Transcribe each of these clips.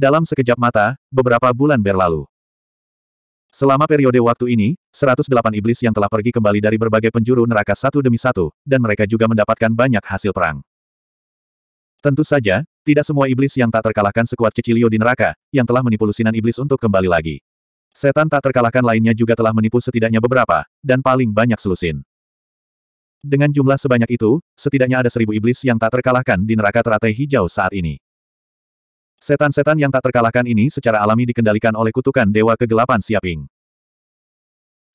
Dalam sekejap mata, beberapa bulan berlalu. Selama periode waktu ini, 108 iblis yang telah pergi kembali dari berbagai penjuru neraka satu demi satu, dan mereka juga mendapatkan banyak hasil perang. Tentu saja, tidak semua iblis yang tak terkalahkan sekuat Cecilio di neraka, yang telah menipu lusinan iblis untuk kembali lagi. Setan tak terkalahkan lainnya juga telah menipu setidaknya beberapa, dan paling banyak selusin. Dengan jumlah sebanyak itu, setidaknya ada seribu iblis yang tak terkalahkan di neraka teratai hijau saat ini. Setan-setan yang tak terkalahkan ini secara alami dikendalikan oleh kutukan Dewa Kegelapan Siaping.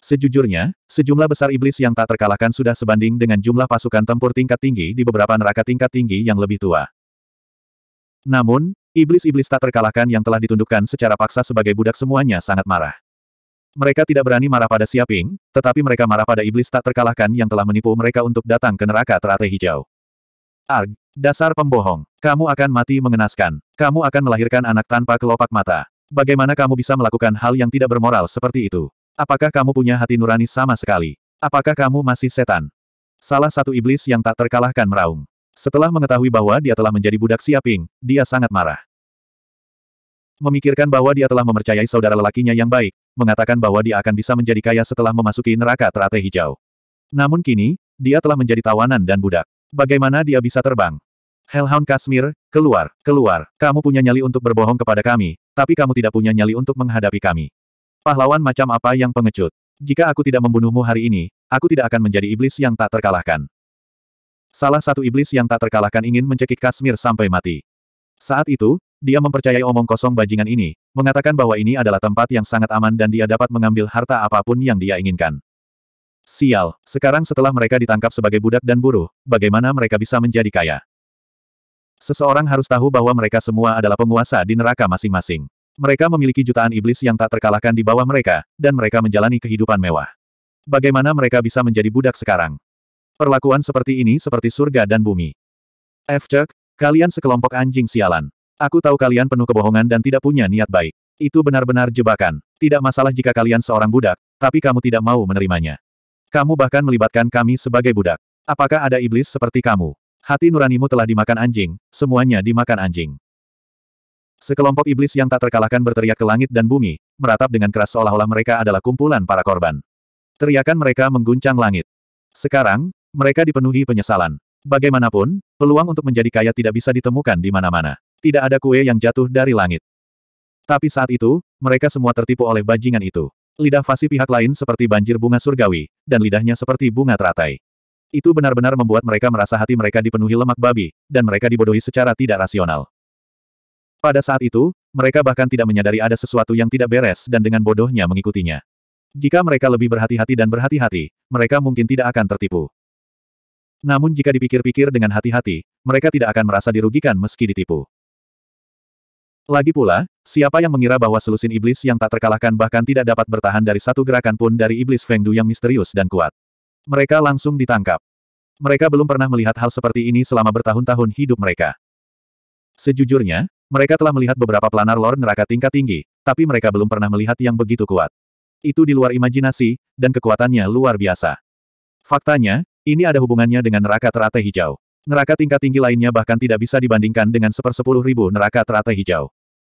Sejujurnya, sejumlah besar iblis yang tak terkalahkan sudah sebanding dengan jumlah pasukan tempur tingkat tinggi di beberapa neraka tingkat tinggi yang lebih tua. Namun, iblis-iblis tak terkalahkan yang telah ditundukkan secara paksa sebagai budak semuanya sangat marah. Mereka tidak berani marah pada Siaping, tetapi mereka marah pada iblis tak terkalahkan yang telah menipu mereka untuk datang ke neraka teratai hijau. Arg, dasar pembohong. Kamu akan mati mengenaskan. Kamu akan melahirkan anak tanpa kelopak mata. Bagaimana kamu bisa melakukan hal yang tidak bermoral seperti itu? Apakah kamu punya hati nurani sama sekali? Apakah kamu masih setan? Salah satu iblis yang tak terkalahkan meraung. Setelah mengetahui bahwa dia telah menjadi budak siaping, dia sangat marah. Memikirkan bahwa dia telah mempercayai saudara lelakinya yang baik, mengatakan bahwa dia akan bisa menjadi kaya setelah memasuki neraka teratai hijau. Namun kini, dia telah menjadi tawanan dan budak. Bagaimana dia bisa terbang? Hellhound Kashmir, keluar, keluar. Kamu punya nyali untuk berbohong kepada kami, tapi kamu tidak punya nyali untuk menghadapi kami. Pahlawan macam apa yang pengecut? Jika aku tidak membunuhmu hari ini, aku tidak akan menjadi iblis yang tak terkalahkan. Salah satu iblis yang tak terkalahkan ingin mencekik Kashmir sampai mati. Saat itu, dia mempercayai omong kosong bajingan ini, mengatakan bahwa ini adalah tempat yang sangat aman dan dia dapat mengambil harta apapun yang dia inginkan. Sial, sekarang setelah mereka ditangkap sebagai budak dan buruh, bagaimana mereka bisa menjadi kaya? Seseorang harus tahu bahwa mereka semua adalah penguasa di neraka masing-masing. Mereka memiliki jutaan iblis yang tak terkalahkan di bawah mereka, dan mereka menjalani kehidupan mewah. Bagaimana mereka bisa menjadi budak sekarang? Perlakuan seperti ini seperti surga dan bumi. F. kalian sekelompok anjing sialan. Aku tahu kalian penuh kebohongan dan tidak punya niat baik. Itu benar-benar jebakan. Tidak masalah jika kalian seorang budak, tapi kamu tidak mau menerimanya. Kamu bahkan melibatkan kami sebagai budak. Apakah ada iblis seperti kamu? Hati nuranimu telah dimakan anjing, semuanya dimakan anjing. Sekelompok iblis yang tak terkalahkan berteriak ke langit dan bumi, meratap dengan keras seolah-olah mereka adalah kumpulan para korban. Teriakan mereka mengguncang langit. Sekarang, mereka dipenuhi penyesalan. Bagaimanapun, peluang untuk menjadi kaya tidak bisa ditemukan di mana-mana. Tidak ada kue yang jatuh dari langit. Tapi saat itu, mereka semua tertipu oleh bajingan itu. Lidah Fasi pihak lain seperti banjir bunga surgawi, dan lidahnya seperti bunga teratai. Itu benar-benar membuat mereka merasa hati mereka dipenuhi lemak babi, dan mereka dibodohi secara tidak rasional. Pada saat itu, mereka bahkan tidak menyadari ada sesuatu yang tidak beres dan dengan bodohnya mengikutinya. Jika mereka lebih berhati-hati dan berhati-hati, mereka mungkin tidak akan tertipu. Namun jika dipikir-pikir dengan hati-hati, mereka tidak akan merasa dirugikan meski ditipu. Lagi pula, siapa yang mengira bahwa selusin iblis yang tak terkalahkan bahkan tidak dapat bertahan dari satu gerakan pun dari iblis Feng Du yang misterius dan kuat. Mereka langsung ditangkap. Mereka belum pernah melihat hal seperti ini selama bertahun-tahun hidup mereka. Sejujurnya, mereka telah melihat beberapa planar lore neraka tingkat tinggi, tapi mereka belum pernah melihat yang begitu kuat. Itu di luar imajinasi, dan kekuatannya luar biasa. Faktanya, ini ada hubungannya dengan neraka teratai hijau. Neraka tingkat tinggi lainnya bahkan tidak bisa dibandingkan dengan sepersepuluh ribu neraka teratai hijau.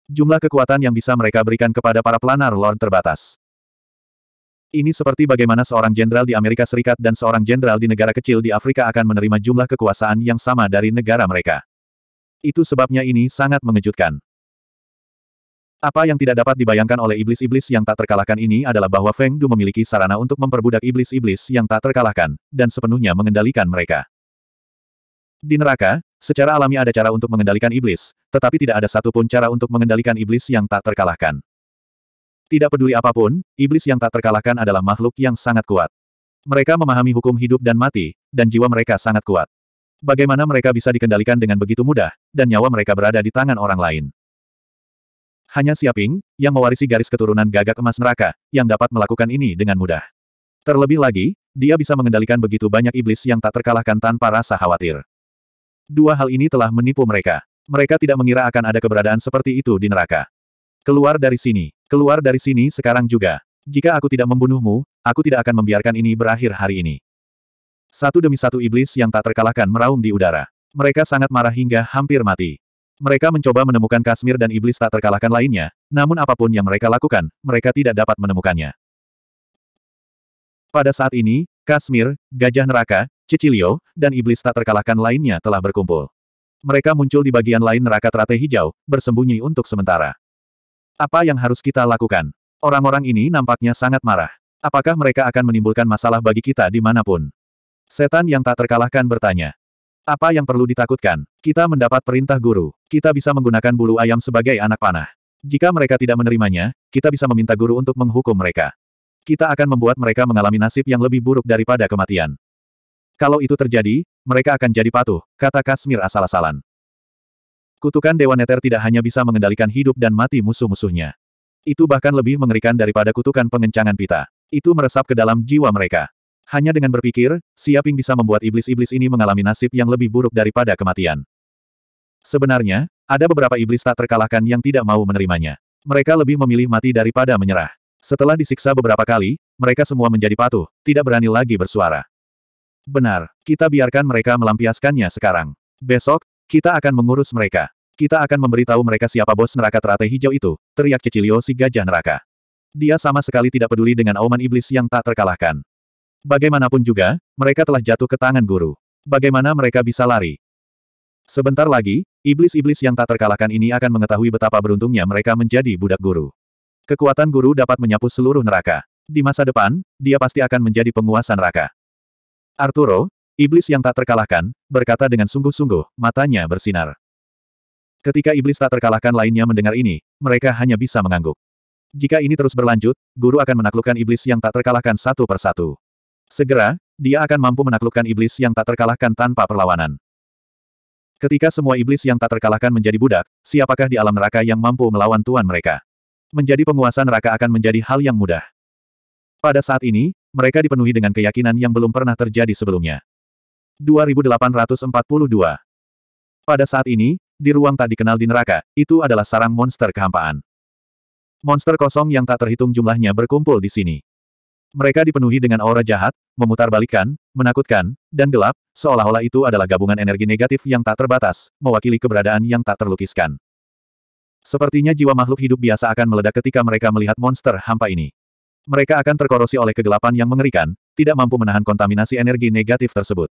Jumlah kekuatan yang bisa mereka berikan kepada para planar Lord terbatas. Ini seperti bagaimana seorang jenderal di Amerika Serikat dan seorang jenderal di negara kecil di Afrika akan menerima jumlah kekuasaan yang sama dari negara mereka. Itu sebabnya ini sangat mengejutkan. Apa yang tidak dapat dibayangkan oleh iblis-iblis yang tak terkalahkan ini adalah bahwa Feng Du memiliki sarana untuk memperbudak iblis-iblis yang tak terkalahkan, dan sepenuhnya mengendalikan mereka. Di neraka, Secara alami ada cara untuk mengendalikan iblis, tetapi tidak ada satupun cara untuk mengendalikan iblis yang tak terkalahkan. Tidak peduli apapun, iblis yang tak terkalahkan adalah makhluk yang sangat kuat. Mereka memahami hukum hidup dan mati, dan jiwa mereka sangat kuat. Bagaimana mereka bisa dikendalikan dengan begitu mudah, dan nyawa mereka berada di tangan orang lain. Hanya Siaping, yang mewarisi garis keturunan gagak emas neraka, yang dapat melakukan ini dengan mudah. Terlebih lagi, dia bisa mengendalikan begitu banyak iblis yang tak terkalahkan tanpa rasa khawatir. Dua hal ini telah menipu mereka. Mereka tidak mengira akan ada keberadaan seperti itu di neraka. Keluar dari sini. Keluar dari sini sekarang juga. Jika aku tidak membunuhmu, aku tidak akan membiarkan ini berakhir hari ini. Satu demi satu iblis yang tak terkalahkan meraung di udara. Mereka sangat marah hingga hampir mati. Mereka mencoba menemukan Kasmir dan iblis tak terkalahkan lainnya, namun apapun yang mereka lakukan, mereka tidak dapat menemukannya. Pada saat ini, Kasmir, Gajah Neraka, Cecilio, dan Iblis tak terkalahkan lainnya telah berkumpul. Mereka muncul di bagian lain neraka teratai hijau, bersembunyi untuk sementara. Apa yang harus kita lakukan? Orang-orang ini nampaknya sangat marah. Apakah mereka akan menimbulkan masalah bagi kita dimanapun? Setan yang tak terkalahkan bertanya. Apa yang perlu ditakutkan? Kita mendapat perintah guru. Kita bisa menggunakan bulu ayam sebagai anak panah. Jika mereka tidak menerimanya, kita bisa meminta guru untuk menghukum mereka kita akan membuat mereka mengalami nasib yang lebih buruk daripada kematian. Kalau itu terjadi, mereka akan jadi patuh, kata Kasmir asal-asalan. Kutukan Dewa Neter tidak hanya bisa mengendalikan hidup dan mati musuh-musuhnya. Itu bahkan lebih mengerikan daripada kutukan pengencangan pita. Itu meresap ke dalam jiwa mereka. Hanya dengan berpikir, Siaping bisa membuat iblis-iblis ini mengalami nasib yang lebih buruk daripada kematian. Sebenarnya, ada beberapa iblis tak terkalahkan yang tidak mau menerimanya. Mereka lebih memilih mati daripada menyerah. Setelah disiksa beberapa kali, mereka semua menjadi patuh, tidak berani lagi bersuara. Benar, kita biarkan mereka melampiaskannya sekarang. Besok, kita akan mengurus mereka. Kita akan memberitahu mereka siapa bos neraka teratai hijau itu, teriak Cecilio si gajah neraka. Dia sama sekali tidak peduli dengan auman iblis yang tak terkalahkan. Bagaimanapun juga, mereka telah jatuh ke tangan guru. Bagaimana mereka bisa lari? Sebentar lagi, iblis-iblis yang tak terkalahkan ini akan mengetahui betapa beruntungnya mereka menjadi budak guru. Kekuatan guru dapat menyapu seluruh neraka. Di masa depan, dia pasti akan menjadi penguasa neraka. Arturo, iblis yang tak terkalahkan, berkata dengan sungguh-sungguh, matanya bersinar. Ketika iblis tak terkalahkan lainnya mendengar ini, mereka hanya bisa mengangguk. Jika ini terus berlanjut, guru akan menaklukkan iblis yang tak terkalahkan satu persatu. Segera, dia akan mampu menaklukkan iblis yang tak terkalahkan tanpa perlawanan. Ketika semua iblis yang tak terkalahkan menjadi budak, siapakah di alam neraka yang mampu melawan tuan mereka? menjadi penguasa neraka akan menjadi hal yang mudah. Pada saat ini, mereka dipenuhi dengan keyakinan yang belum pernah terjadi sebelumnya. 2842 Pada saat ini, di ruang tak dikenal di neraka, itu adalah sarang monster kehampaan. Monster kosong yang tak terhitung jumlahnya berkumpul di sini. Mereka dipenuhi dengan aura jahat, memutarbalikkan, menakutkan, dan gelap, seolah-olah itu adalah gabungan energi negatif yang tak terbatas, mewakili keberadaan yang tak terlukiskan. Sepertinya jiwa makhluk hidup biasa akan meledak ketika mereka melihat monster hampa ini. Mereka akan terkorosi oleh kegelapan yang mengerikan, tidak mampu menahan kontaminasi energi negatif tersebut.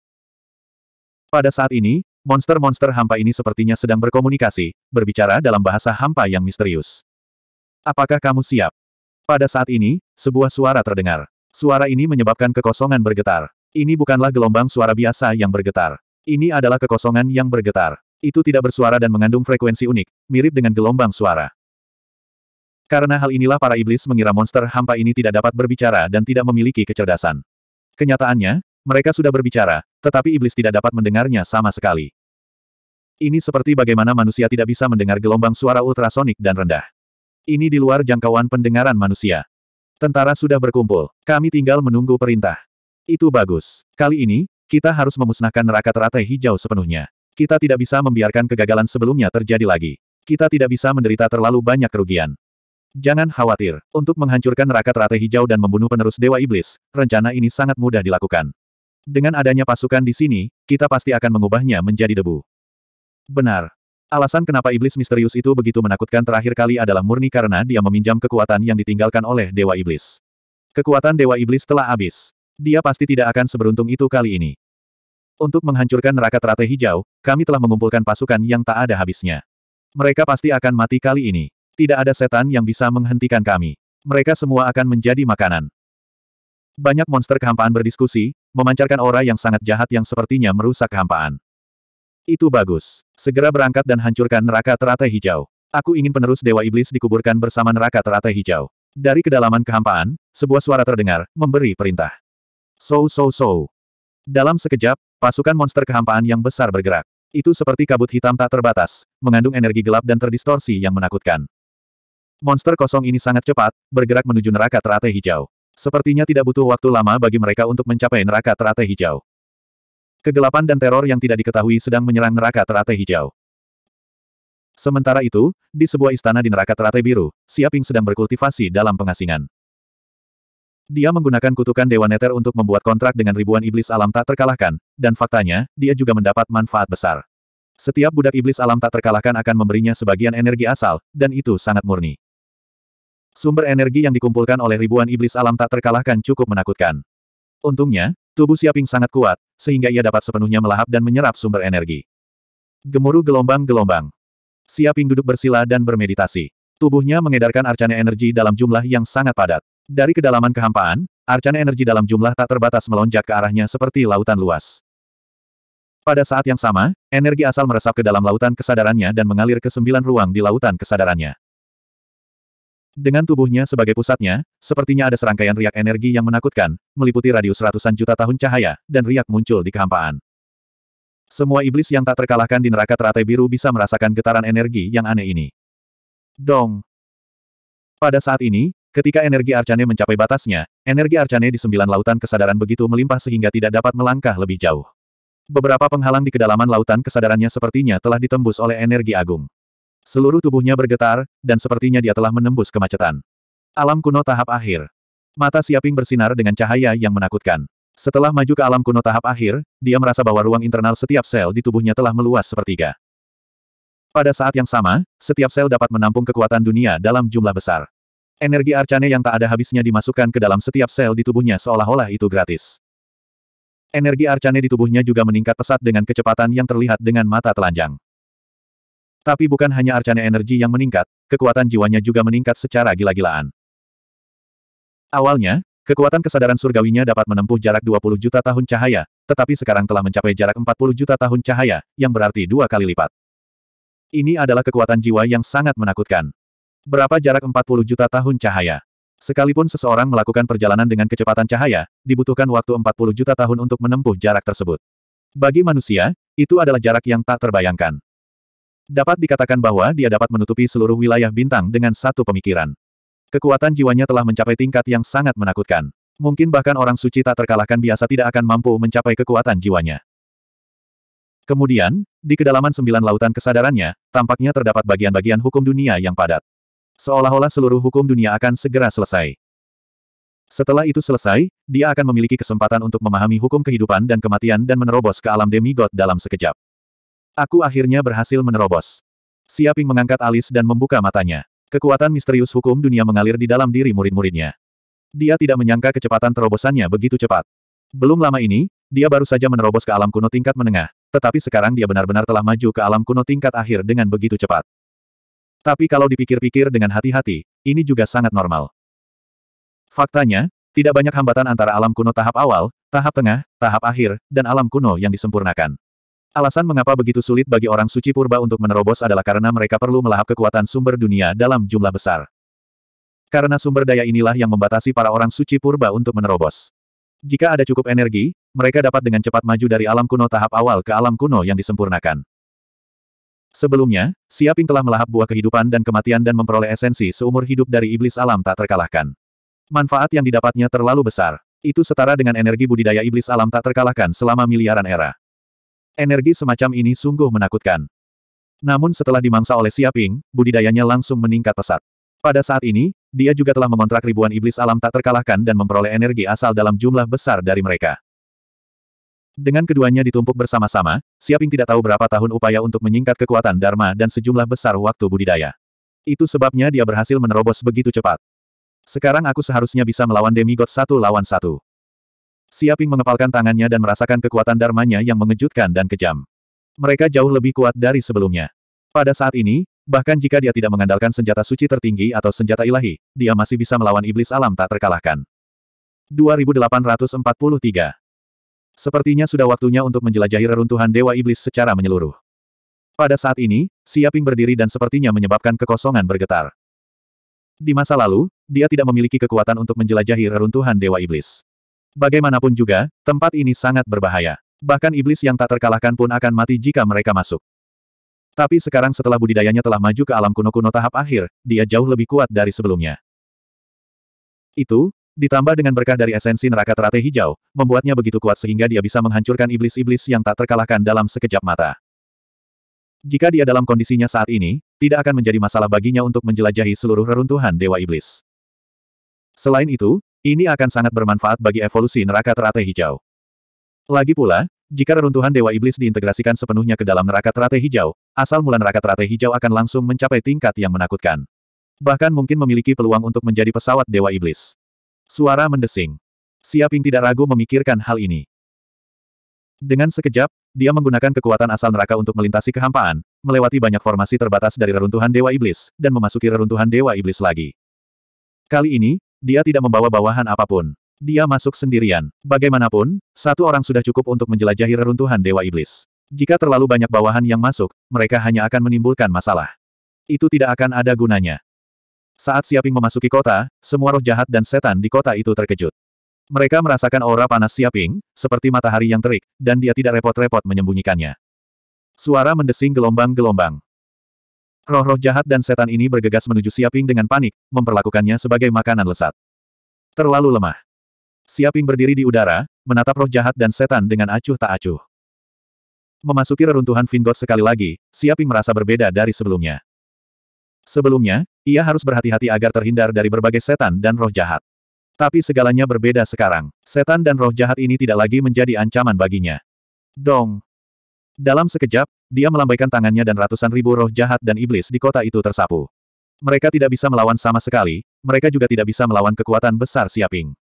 Pada saat ini, monster-monster hampa ini sepertinya sedang berkomunikasi, berbicara dalam bahasa hampa yang misterius. Apakah kamu siap? Pada saat ini, sebuah suara terdengar. Suara ini menyebabkan kekosongan bergetar. Ini bukanlah gelombang suara biasa yang bergetar. Ini adalah kekosongan yang bergetar. Itu tidak bersuara dan mengandung frekuensi unik, mirip dengan gelombang suara. Karena hal inilah para iblis mengira monster hampa ini tidak dapat berbicara dan tidak memiliki kecerdasan. Kenyataannya, mereka sudah berbicara, tetapi iblis tidak dapat mendengarnya sama sekali. Ini seperti bagaimana manusia tidak bisa mendengar gelombang suara ultrasonik dan rendah. Ini di luar jangkauan pendengaran manusia. Tentara sudah berkumpul. Kami tinggal menunggu perintah. Itu bagus. Kali ini, kita harus memusnahkan neraka teratai hijau sepenuhnya. Kita tidak bisa membiarkan kegagalan sebelumnya terjadi lagi. Kita tidak bisa menderita terlalu banyak kerugian. Jangan khawatir, untuk menghancurkan neraka teratai hijau dan membunuh penerus Dewa Iblis, rencana ini sangat mudah dilakukan. Dengan adanya pasukan di sini, kita pasti akan mengubahnya menjadi debu. Benar. Alasan kenapa iblis misterius itu begitu menakutkan terakhir kali adalah murni karena dia meminjam kekuatan yang ditinggalkan oleh Dewa Iblis. Kekuatan Dewa Iblis telah habis. Dia pasti tidak akan seberuntung itu kali ini. Untuk menghancurkan neraka teratai hijau, kami telah mengumpulkan pasukan yang tak ada habisnya. Mereka pasti akan mati kali ini. Tidak ada setan yang bisa menghentikan kami. Mereka semua akan menjadi makanan. Banyak monster kehampaan berdiskusi, memancarkan aura yang sangat jahat yang sepertinya merusak kehampaan. Itu bagus. Segera berangkat dan hancurkan neraka teratai hijau. Aku ingin penerus Dewa Iblis dikuburkan bersama neraka teratai hijau. Dari kedalaman kehampaan, sebuah suara terdengar, memberi perintah. So so so. Dalam sekejap, Pasukan monster kehampaan yang besar bergerak. Itu seperti kabut hitam tak terbatas, mengandung energi gelap dan terdistorsi yang menakutkan. Monster kosong ini sangat cepat, bergerak menuju neraka teratai hijau. Sepertinya tidak butuh waktu lama bagi mereka untuk mencapai neraka teratai hijau. Kegelapan dan teror yang tidak diketahui sedang menyerang neraka teratai hijau. Sementara itu, di sebuah istana di neraka teratai biru, Siaping sedang berkultivasi dalam pengasingan. Dia menggunakan kutukan Dewa Nether untuk membuat kontrak dengan ribuan iblis alam tak terkalahkan, dan faktanya, dia juga mendapat manfaat besar. Setiap budak iblis alam tak terkalahkan akan memberinya sebagian energi asal, dan itu sangat murni. Sumber energi yang dikumpulkan oleh ribuan iblis alam tak terkalahkan cukup menakutkan. Untungnya, tubuh Siaping sangat kuat, sehingga ia dapat sepenuhnya melahap dan menyerap sumber energi. Gemuruh gelombang-gelombang. Siaping duduk bersila dan bermeditasi. Tubuhnya mengedarkan arcana energi dalam jumlah yang sangat padat. Dari kedalaman kehampaan, arcana energi dalam jumlah tak terbatas melonjak ke arahnya seperti lautan luas. Pada saat yang sama, energi asal meresap ke dalam lautan kesadarannya dan mengalir ke sembilan ruang di lautan kesadarannya. Dengan tubuhnya sebagai pusatnya, sepertinya ada serangkaian riak energi yang menakutkan, meliputi radius ratusan juta tahun cahaya, dan riak muncul di kehampaan. Semua iblis yang tak terkalahkan di neraka teratai biru bisa merasakan getaran energi yang aneh ini. Dong! Pada saat ini, Ketika energi Arcane mencapai batasnya, energi Arcane di sembilan lautan kesadaran begitu melimpah sehingga tidak dapat melangkah lebih jauh. Beberapa penghalang di kedalaman lautan kesadarannya sepertinya telah ditembus oleh energi agung. Seluruh tubuhnya bergetar, dan sepertinya dia telah menembus kemacetan. Alam kuno tahap akhir. Mata Siaping bersinar dengan cahaya yang menakutkan. Setelah maju ke alam kuno tahap akhir, dia merasa bahwa ruang internal setiap sel di tubuhnya telah meluas sepertiga. Pada saat yang sama, setiap sel dapat menampung kekuatan dunia dalam jumlah besar. Energi arcane yang tak ada habisnya dimasukkan ke dalam setiap sel di tubuhnya seolah-olah itu gratis. Energi arcane di tubuhnya juga meningkat pesat dengan kecepatan yang terlihat dengan mata telanjang. Tapi bukan hanya arcane energi yang meningkat, kekuatan jiwanya juga meningkat secara gila-gilaan. Awalnya, kekuatan kesadaran surgawinya dapat menempuh jarak 20 juta tahun cahaya, tetapi sekarang telah mencapai jarak 40 juta tahun cahaya, yang berarti dua kali lipat. Ini adalah kekuatan jiwa yang sangat menakutkan. Berapa jarak 40 juta tahun cahaya? Sekalipun seseorang melakukan perjalanan dengan kecepatan cahaya, dibutuhkan waktu 40 juta tahun untuk menempuh jarak tersebut. Bagi manusia, itu adalah jarak yang tak terbayangkan. Dapat dikatakan bahwa dia dapat menutupi seluruh wilayah bintang dengan satu pemikiran. Kekuatan jiwanya telah mencapai tingkat yang sangat menakutkan. Mungkin bahkan orang suci tak terkalahkan biasa tidak akan mampu mencapai kekuatan jiwanya. Kemudian, di kedalaman sembilan lautan kesadarannya, tampaknya terdapat bagian-bagian hukum dunia yang padat. Seolah-olah seluruh hukum dunia akan segera selesai. Setelah itu selesai, dia akan memiliki kesempatan untuk memahami hukum kehidupan dan kematian dan menerobos ke alam demigod dalam sekejap. Aku akhirnya berhasil menerobos. Siaping mengangkat alis dan membuka matanya. Kekuatan misterius hukum dunia mengalir di dalam diri murid-muridnya. Dia tidak menyangka kecepatan terobosannya begitu cepat. Belum lama ini, dia baru saja menerobos ke alam kuno tingkat menengah, tetapi sekarang dia benar-benar telah maju ke alam kuno tingkat akhir dengan begitu cepat. Tapi kalau dipikir-pikir dengan hati-hati, ini juga sangat normal. Faktanya, tidak banyak hambatan antara alam kuno tahap awal, tahap tengah, tahap akhir, dan alam kuno yang disempurnakan. Alasan mengapa begitu sulit bagi orang suci purba untuk menerobos adalah karena mereka perlu melahap kekuatan sumber dunia dalam jumlah besar. Karena sumber daya inilah yang membatasi para orang suci purba untuk menerobos. Jika ada cukup energi, mereka dapat dengan cepat maju dari alam kuno tahap awal ke alam kuno yang disempurnakan. Sebelumnya, Siaping telah melahap buah kehidupan dan kematian dan memperoleh esensi seumur hidup dari iblis alam tak terkalahkan. Manfaat yang didapatnya terlalu besar. Itu setara dengan energi budidaya iblis alam tak terkalahkan selama miliaran era. Energi semacam ini sungguh menakutkan. Namun setelah dimangsa oleh Siaping, budidayanya langsung meningkat pesat. Pada saat ini, dia juga telah mengontrak ribuan iblis alam tak terkalahkan dan memperoleh energi asal dalam jumlah besar dari mereka. Dengan keduanya ditumpuk bersama-sama, Siaping tidak tahu berapa tahun upaya untuk menyingkat kekuatan Dharma dan sejumlah besar waktu budidaya. Itu sebabnya dia berhasil menerobos begitu cepat. Sekarang aku seharusnya bisa melawan demigod satu lawan satu. Siaping mengepalkan tangannya dan merasakan kekuatan dharmanya yang mengejutkan dan kejam. Mereka jauh lebih kuat dari sebelumnya. Pada saat ini, bahkan jika dia tidak mengandalkan senjata suci tertinggi atau senjata ilahi, dia masih bisa melawan iblis alam tak terkalahkan. 2843 Sepertinya sudah waktunya untuk menjelajahi reruntuhan Dewa Iblis secara menyeluruh. Pada saat ini, Siaping berdiri dan sepertinya menyebabkan kekosongan bergetar. Di masa lalu, dia tidak memiliki kekuatan untuk menjelajahi reruntuhan Dewa Iblis. Bagaimanapun juga, tempat ini sangat berbahaya. Bahkan iblis yang tak terkalahkan pun akan mati jika mereka masuk. Tapi sekarang setelah budidayanya telah maju ke alam kuno-kuno tahap akhir, dia jauh lebih kuat dari sebelumnya. Itu, ditambah dengan berkah dari esensi neraka teratai hijau, membuatnya begitu kuat sehingga dia bisa menghancurkan iblis-iblis yang tak terkalahkan dalam sekejap mata. Jika dia dalam kondisinya saat ini, tidak akan menjadi masalah baginya untuk menjelajahi seluruh reruntuhan Dewa Iblis. Selain itu, ini akan sangat bermanfaat bagi evolusi neraka teratai hijau. Lagi pula, jika reruntuhan Dewa Iblis diintegrasikan sepenuhnya ke dalam neraka teratai hijau, asal mula neraka teratai hijau akan langsung mencapai tingkat yang menakutkan. Bahkan mungkin memiliki peluang untuk menjadi pesawat Dewa Iblis. Suara mendesing. Siaping tidak ragu memikirkan hal ini. Dengan sekejap, dia menggunakan kekuatan asal neraka untuk melintasi kehampaan, melewati banyak formasi terbatas dari reruntuhan Dewa Iblis, dan memasuki reruntuhan Dewa Iblis lagi. Kali ini, dia tidak membawa bawahan apapun. Dia masuk sendirian. Bagaimanapun, satu orang sudah cukup untuk menjelajahi reruntuhan Dewa Iblis. Jika terlalu banyak bawahan yang masuk, mereka hanya akan menimbulkan masalah. Itu tidak akan ada gunanya. Saat Siaping memasuki kota, semua roh jahat dan setan di kota itu terkejut. Mereka merasakan aura panas Siaping, seperti matahari yang terik, dan dia tidak repot-repot menyembunyikannya. Suara mendesing gelombang-gelombang. Roh-roh jahat dan setan ini bergegas menuju Siaping dengan panik, memperlakukannya sebagai makanan lesat. Terlalu lemah. Siaping berdiri di udara, menatap roh jahat dan setan dengan acuh tak acuh. Memasuki reruntuhan Vingot sekali lagi, Siaping merasa berbeda dari sebelumnya. Sebelumnya, ia harus berhati-hati agar terhindar dari berbagai setan dan roh jahat. Tapi segalanya berbeda sekarang. Setan dan roh jahat ini tidak lagi menjadi ancaman baginya. Dong. Dalam sekejap, dia melambaikan tangannya dan ratusan ribu roh jahat dan iblis di kota itu tersapu. Mereka tidak bisa melawan sama sekali, mereka juga tidak bisa melawan kekuatan besar Siaping.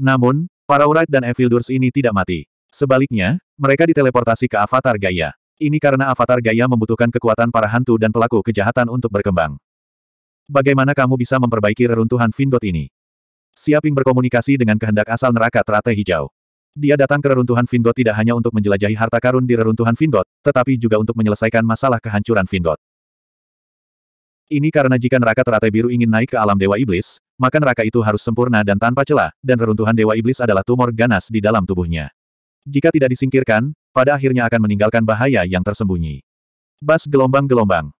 Namun, para Wright dan Evildurs ini tidak mati. Sebaliknya, mereka diteleportasi ke Avatar Gaia. Ini karena Avatar Gaia membutuhkan kekuatan para hantu dan pelaku kejahatan untuk berkembang. Bagaimana kamu bisa memperbaiki reruntuhan Vingot ini? Siaping berkomunikasi dengan kehendak asal neraka teratai hijau. Dia datang ke reruntuhan Vingot tidak hanya untuk menjelajahi harta karun di reruntuhan Vingot, tetapi juga untuk menyelesaikan masalah kehancuran Vingot. Ini karena jika neraka teratai biru ingin naik ke alam Dewa Iblis, maka neraka itu harus sempurna dan tanpa celah, dan reruntuhan Dewa Iblis adalah tumor ganas di dalam tubuhnya. Jika tidak disingkirkan, pada akhirnya akan meninggalkan bahaya yang tersembunyi. Bas gelombang-gelombang.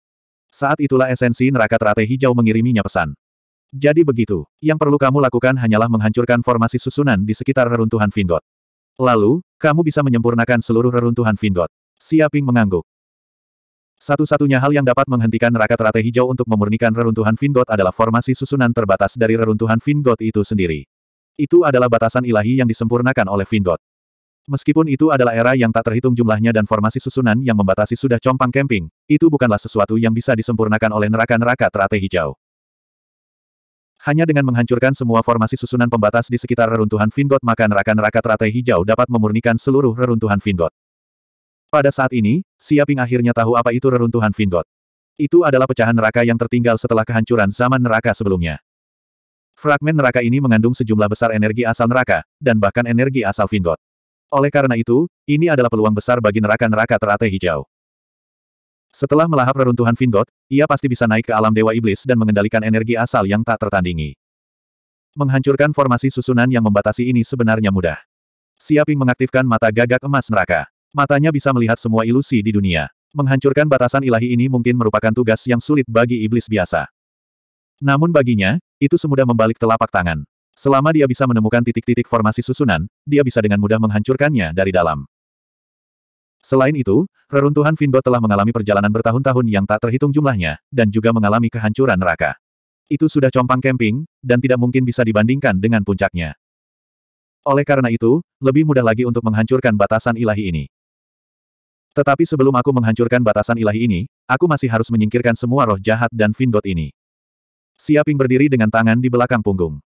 Saat itulah esensi neraka teratai hijau mengiriminya pesan. Jadi begitu, yang perlu kamu lakukan hanyalah menghancurkan formasi susunan di sekitar reruntuhan Vingot. Lalu, kamu bisa menyempurnakan seluruh reruntuhan Vingot. Siaping mengangguk. Satu-satunya hal yang dapat menghentikan neraka teratai hijau untuk memurnikan reruntuhan Vingot adalah formasi susunan terbatas dari reruntuhan Vingot itu sendiri. Itu adalah batasan ilahi yang disempurnakan oleh Vingot. Meskipun itu adalah era yang tak terhitung jumlahnya dan formasi susunan yang membatasi sudah compang camping, itu bukanlah sesuatu yang bisa disempurnakan oleh neraka-neraka teratai hijau. Hanya dengan menghancurkan semua formasi susunan pembatas di sekitar reruntuhan Vingot maka neraka-neraka teratai hijau dapat memurnikan seluruh reruntuhan Vingot. Pada saat ini, Siaping akhirnya tahu apa itu reruntuhan Vingot. Itu adalah pecahan neraka yang tertinggal setelah kehancuran zaman neraka sebelumnya. Fragmen neraka ini mengandung sejumlah besar energi asal neraka, dan bahkan energi asal Vingot. Oleh karena itu, ini adalah peluang besar bagi neraka-neraka teratai hijau. Setelah melahap reruntuhan Vingot, ia pasti bisa naik ke alam Dewa Iblis dan mengendalikan energi asal yang tak tertandingi. Menghancurkan formasi susunan yang membatasi ini sebenarnya mudah. Siaping mengaktifkan mata gagak emas neraka. Matanya bisa melihat semua ilusi di dunia. Menghancurkan batasan ilahi ini mungkin merupakan tugas yang sulit bagi iblis biasa. Namun baginya, itu semudah membalik telapak tangan. Selama dia bisa menemukan titik-titik formasi susunan, dia bisa dengan mudah menghancurkannya dari dalam. Selain itu, reruntuhan Vindo telah mengalami perjalanan bertahun-tahun yang tak terhitung jumlahnya, dan juga mengalami kehancuran neraka. Itu sudah compang camping, dan tidak mungkin bisa dibandingkan dengan puncaknya. Oleh karena itu, lebih mudah lagi untuk menghancurkan batasan ilahi ini. Tetapi sebelum aku menghancurkan batasan ilahi ini, aku masih harus menyingkirkan semua roh jahat dan Vindot ini. Siaping berdiri dengan tangan di belakang punggung.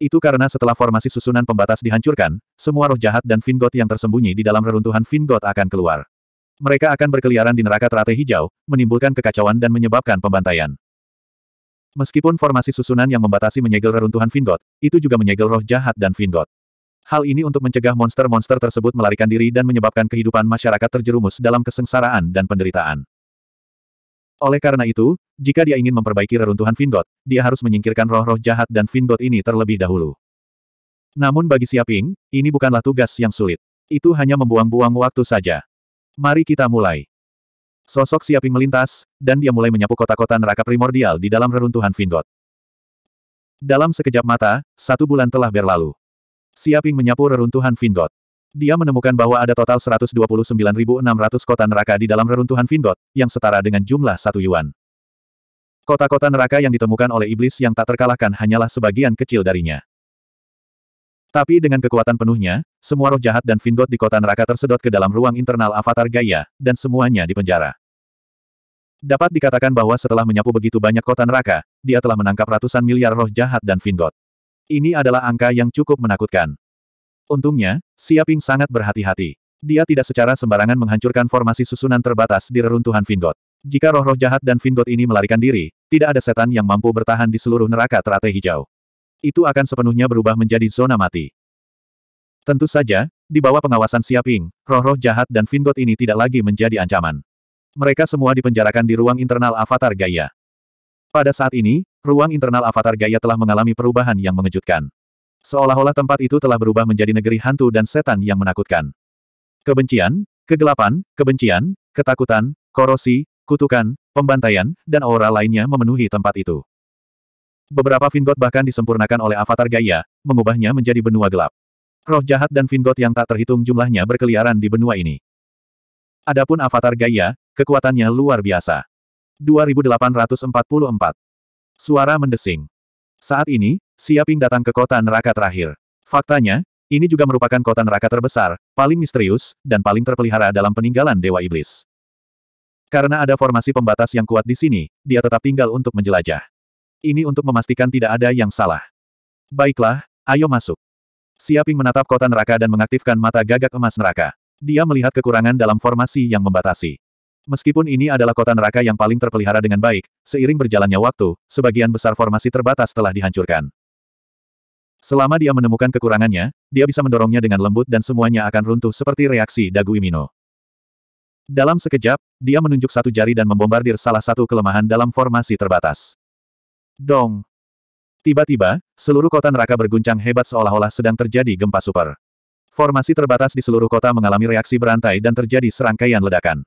Itu karena setelah formasi susunan pembatas dihancurkan, semua roh jahat dan Vingot yang tersembunyi di dalam reruntuhan Vingot akan keluar. Mereka akan berkeliaran di neraka teratai hijau, menimbulkan kekacauan dan menyebabkan pembantaian. Meskipun formasi susunan yang membatasi menyegel reruntuhan Vingot, itu juga menyegel roh jahat dan Vingot. Hal ini untuk mencegah monster-monster tersebut melarikan diri dan menyebabkan kehidupan masyarakat terjerumus dalam kesengsaraan dan penderitaan. Oleh karena itu, jika dia ingin memperbaiki reruntuhan Vingot, dia harus menyingkirkan roh-roh jahat dan Vingot ini terlebih dahulu. Namun bagi Siaping, ini bukanlah tugas yang sulit. Itu hanya membuang-buang waktu saja. Mari kita mulai. Sosok Siaping melintas, dan dia mulai menyapu kota-kota neraka primordial di dalam reruntuhan Vingot. Dalam sekejap mata, satu bulan telah berlalu. Siaping menyapu reruntuhan Vingot. Dia menemukan bahwa ada total 129.600 kota neraka di dalam reruntuhan Vingot, yang setara dengan jumlah satu yuan. Kota-kota neraka yang ditemukan oleh iblis yang tak terkalahkan hanyalah sebagian kecil darinya. Tapi dengan kekuatan penuhnya, semua roh jahat dan Vingot di kota neraka tersedot ke dalam ruang internal avatar Gaia, dan semuanya dipenjara. Dapat dikatakan bahwa setelah menyapu begitu banyak kota neraka, dia telah menangkap ratusan miliar roh jahat dan Vingot. Ini adalah angka yang cukup menakutkan. Untungnya, Siaping sangat berhati-hati. Dia tidak secara sembarangan menghancurkan formasi susunan terbatas di reruntuhan Vingot. Jika roh-roh jahat dan Vingot ini melarikan diri, tidak ada setan yang mampu bertahan di seluruh neraka teratai hijau. Itu akan sepenuhnya berubah menjadi zona mati. Tentu saja, di bawah pengawasan Siaping, roh-roh jahat dan Vingot ini tidak lagi menjadi ancaman. Mereka semua dipenjarakan di ruang internal Avatar Gaia. Pada saat ini, ruang internal Avatar Gaia telah mengalami perubahan yang mengejutkan. Seolah-olah tempat itu telah berubah menjadi negeri hantu dan setan yang menakutkan. Kebencian, kegelapan, kebencian, ketakutan, korosi, kutukan, pembantaian, dan aura lainnya memenuhi tempat itu. Beberapa Vingot bahkan disempurnakan oleh avatar Gaia, mengubahnya menjadi benua gelap. Roh jahat dan Vingot yang tak terhitung jumlahnya berkeliaran di benua ini. Adapun avatar Gaia, kekuatannya luar biasa. 2844. Suara mendesing. Saat ini, Siaping datang ke kota neraka terakhir. Faktanya, ini juga merupakan kota neraka terbesar, paling misterius, dan paling terpelihara dalam peninggalan Dewa Iblis. Karena ada formasi pembatas yang kuat di sini, dia tetap tinggal untuk menjelajah. Ini untuk memastikan tidak ada yang salah. Baiklah, ayo masuk. Siaping menatap kota neraka dan mengaktifkan mata gagak emas neraka. Dia melihat kekurangan dalam formasi yang membatasi. Meskipun ini adalah kota neraka yang paling terpelihara dengan baik, seiring berjalannya waktu, sebagian besar formasi terbatas telah dihancurkan. Selama dia menemukan kekurangannya, dia bisa mendorongnya dengan lembut dan semuanya akan runtuh seperti reaksi Dagu Imino. Dalam sekejap, dia menunjuk satu jari dan membombardir salah satu kelemahan dalam formasi terbatas. Dong! Tiba-tiba, seluruh kota neraka berguncang hebat seolah-olah sedang terjadi gempa super. Formasi terbatas di seluruh kota mengalami reaksi berantai dan terjadi serangkaian ledakan.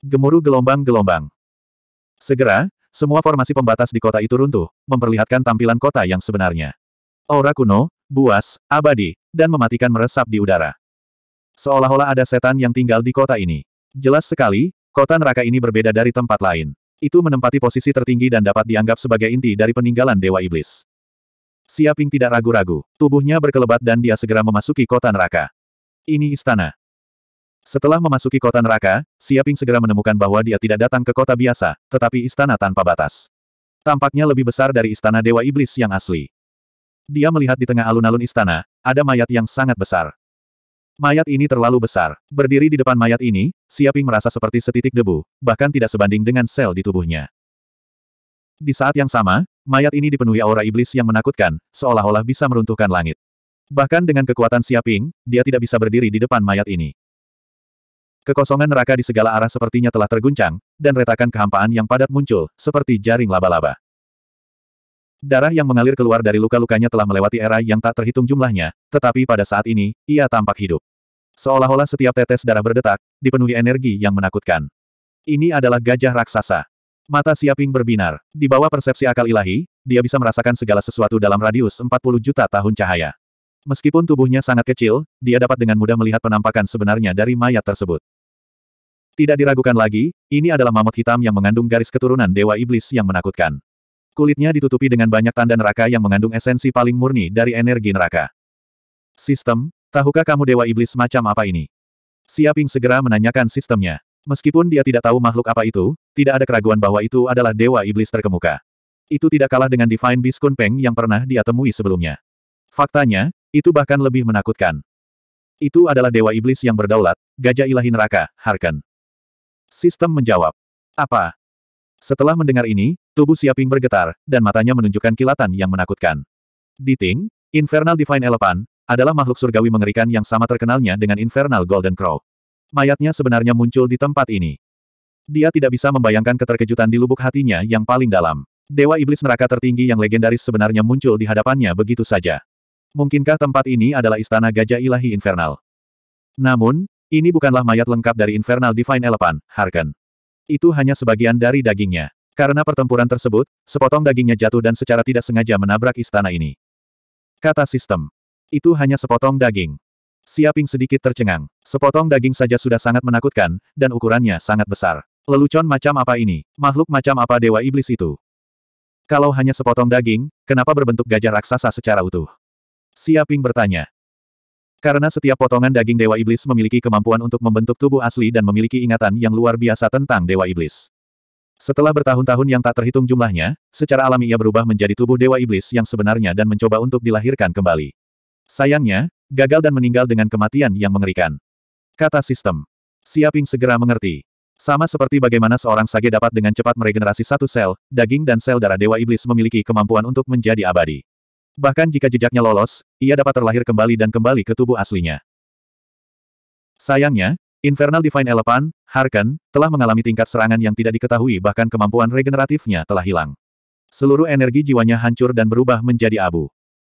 Gemuruh gelombang-gelombang. Segera, semua formasi pembatas di kota itu runtuh, memperlihatkan tampilan kota yang sebenarnya. Aura kuno, buas, abadi, dan mematikan meresap di udara. Seolah-olah ada setan yang tinggal di kota ini. Jelas sekali, kota neraka ini berbeda dari tempat lain. Itu menempati posisi tertinggi dan dapat dianggap sebagai inti dari peninggalan Dewa Iblis. Siaping tidak ragu-ragu, tubuhnya berkelebat dan dia segera memasuki kota neraka. Ini istana. Setelah memasuki kota neraka, Siaping segera menemukan bahwa dia tidak datang ke kota biasa, tetapi istana tanpa batas. Tampaknya lebih besar dari istana Dewa Iblis yang asli. Dia melihat di tengah alun-alun istana, ada mayat yang sangat besar. Mayat ini terlalu besar. Berdiri di depan mayat ini, Siaping merasa seperti setitik debu, bahkan tidak sebanding dengan sel di tubuhnya. Di saat yang sama, mayat ini dipenuhi aura iblis yang menakutkan, seolah-olah bisa meruntuhkan langit. Bahkan dengan kekuatan Siaping, dia tidak bisa berdiri di depan mayat ini. Kekosongan neraka di segala arah sepertinya telah terguncang, dan retakan kehampaan yang padat muncul, seperti jaring laba-laba. Darah yang mengalir keluar dari luka-lukanya telah melewati era yang tak terhitung jumlahnya, tetapi pada saat ini, ia tampak hidup. Seolah-olah setiap tetes darah berdetak, dipenuhi energi yang menakutkan. Ini adalah gajah raksasa. Mata Siaping berbinar. Di bawah persepsi akal ilahi, dia bisa merasakan segala sesuatu dalam radius 40 juta tahun cahaya. Meskipun tubuhnya sangat kecil, dia dapat dengan mudah melihat penampakan sebenarnya dari mayat tersebut. Tidak diragukan lagi, ini adalah mamut hitam yang mengandung garis keturunan Dewa Iblis yang menakutkan. Kulitnya ditutupi dengan banyak tanda neraka yang mengandung esensi paling murni dari energi neraka. Sistem, tahukah kamu dewa iblis macam apa ini? Siaping segera menanyakan sistemnya. Meskipun dia tidak tahu makhluk apa itu, tidak ada keraguan bahwa itu adalah dewa iblis terkemuka. Itu tidak kalah dengan Divine Beast Kun Peng yang pernah dia temui sebelumnya. Faktanya, itu bahkan lebih menakutkan. Itu adalah dewa iblis yang berdaulat, gajah ilahi neraka, Harken. Sistem menjawab. Apa? Setelah mendengar ini, tubuh Siaping bergetar, dan matanya menunjukkan kilatan yang menakutkan. Diting, Infernal Divine Elephant, adalah makhluk surgawi mengerikan yang sama terkenalnya dengan Infernal Golden Crow. Mayatnya sebenarnya muncul di tempat ini. Dia tidak bisa membayangkan keterkejutan di lubuk hatinya yang paling dalam. Dewa Iblis Neraka tertinggi yang legendaris sebenarnya muncul di hadapannya begitu saja. Mungkinkah tempat ini adalah istana gajah ilahi infernal? Namun, ini bukanlah mayat lengkap dari Infernal Divine Elephant, Harken. Itu hanya sebagian dari dagingnya. Karena pertempuran tersebut, sepotong dagingnya jatuh dan secara tidak sengaja menabrak istana ini. Kata sistem. Itu hanya sepotong daging. Siaping sedikit tercengang. Sepotong daging saja sudah sangat menakutkan, dan ukurannya sangat besar. Lelucon macam apa ini? Makhluk macam apa Dewa Iblis itu? Kalau hanya sepotong daging, kenapa berbentuk gajah raksasa secara utuh? Siaping bertanya. Karena setiap potongan daging Dewa Iblis memiliki kemampuan untuk membentuk tubuh asli dan memiliki ingatan yang luar biasa tentang Dewa Iblis. Setelah bertahun-tahun yang tak terhitung jumlahnya, secara alami ia berubah menjadi tubuh Dewa Iblis yang sebenarnya dan mencoba untuk dilahirkan kembali. Sayangnya, gagal dan meninggal dengan kematian yang mengerikan. Kata sistem. Siaping segera mengerti. Sama seperti bagaimana seorang sage dapat dengan cepat meregenerasi satu sel, daging dan sel darah Dewa Iblis memiliki kemampuan untuk menjadi abadi. Bahkan jika jejaknya lolos, ia dapat terlahir kembali dan kembali ke tubuh aslinya. Sayangnya, Infernal Divine Elephant, Harken, telah mengalami tingkat serangan yang tidak diketahui bahkan kemampuan regeneratifnya telah hilang. Seluruh energi jiwanya hancur dan berubah menjadi abu.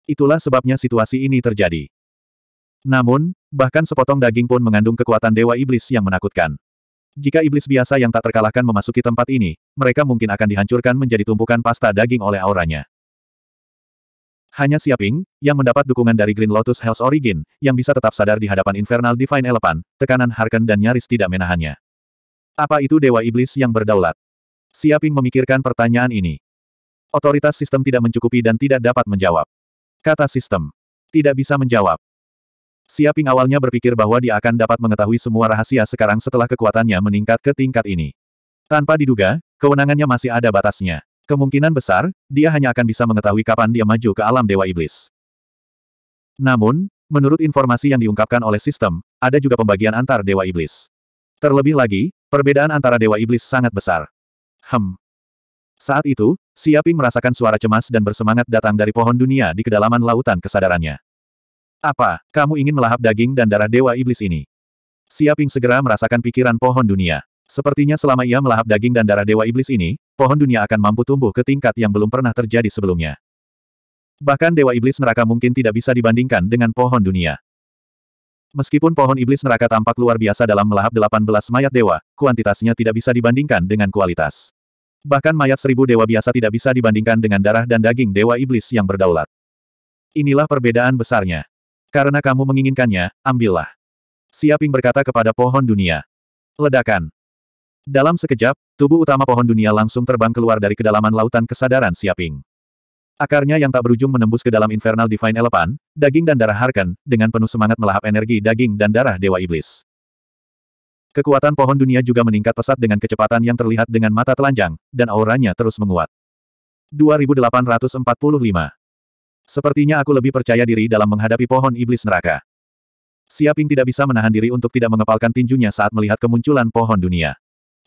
Itulah sebabnya situasi ini terjadi. Namun, bahkan sepotong daging pun mengandung kekuatan dewa iblis yang menakutkan. Jika iblis biasa yang tak terkalahkan memasuki tempat ini, mereka mungkin akan dihancurkan menjadi tumpukan pasta daging oleh auranya. Hanya Siaping, yang mendapat dukungan dari Green Lotus Hell's Origin, yang bisa tetap sadar di hadapan Infernal Divine Elephant, tekanan Harken dan nyaris tidak menahannya. Apa itu Dewa Iblis yang berdaulat? Siaping memikirkan pertanyaan ini. Otoritas sistem tidak mencukupi dan tidak dapat menjawab. Kata sistem. Tidak bisa menjawab. Siaping awalnya berpikir bahwa dia akan dapat mengetahui semua rahasia sekarang setelah kekuatannya meningkat ke tingkat ini. Tanpa diduga, kewenangannya masih ada batasnya. Kemungkinan besar, dia hanya akan bisa mengetahui kapan dia maju ke alam Dewa Iblis. Namun, menurut informasi yang diungkapkan oleh sistem, ada juga pembagian antar Dewa Iblis. Terlebih lagi, perbedaan antara Dewa Iblis sangat besar. Hem. Saat itu, Siaping merasakan suara cemas dan bersemangat datang dari pohon dunia di kedalaman lautan kesadarannya. Apa, kamu ingin melahap daging dan darah Dewa Iblis ini? Siaping segera merasakan pikiran pohon dunia. Sepertinya selama ia melahap daging dan darah Dewa Iblis ini, pohon dunia akan mampu tumbuh ke tingkat yang belum pernah terjadi sebelumnya. Bahkan Dewa Iblis neraka mungkin tidak bisa dibandingkan dengan pohon dunia. Meskipun pohon iblis neraka tampak luar biasa dalam melahap 18 mayat dewa, kuantitasnya tidak bisa dibandingkan dengan kualitas. Bahkan mayat seribu dewa biasa tidak bisa dibandingkan dengan darah dan daging dewa iblis yang berdaulat. Inilah perbedaan besarnya. Karena kamu menginginkannya, ambillah. Siaping berkata kepada pohon dunia. Ledakan. Dalam sekejap, tubuh utama pohon dunia langsung terbang keluar dari kedalaman lautan kesadaran Siaping. Akarnya yang tak berujung menembus ke dalam Infernal Divine Elepan, daging dan darah Harken, dengan penuh semangat melahap energi daging dan darah Dewa Iblis. Kekuatan pohon dunia juga meningkat pesat dengan kecepatan yang terlihat dengan mata telanjang, dan auranya terus menguat. 2845 Sepertinya aku lebih percaya diri dalam menghadapi pohon iblis neraka. Siaping tidak bisa menahan diri untuk tidak mengepalkan tinjunya saat melihat kemunculan pohon dunia.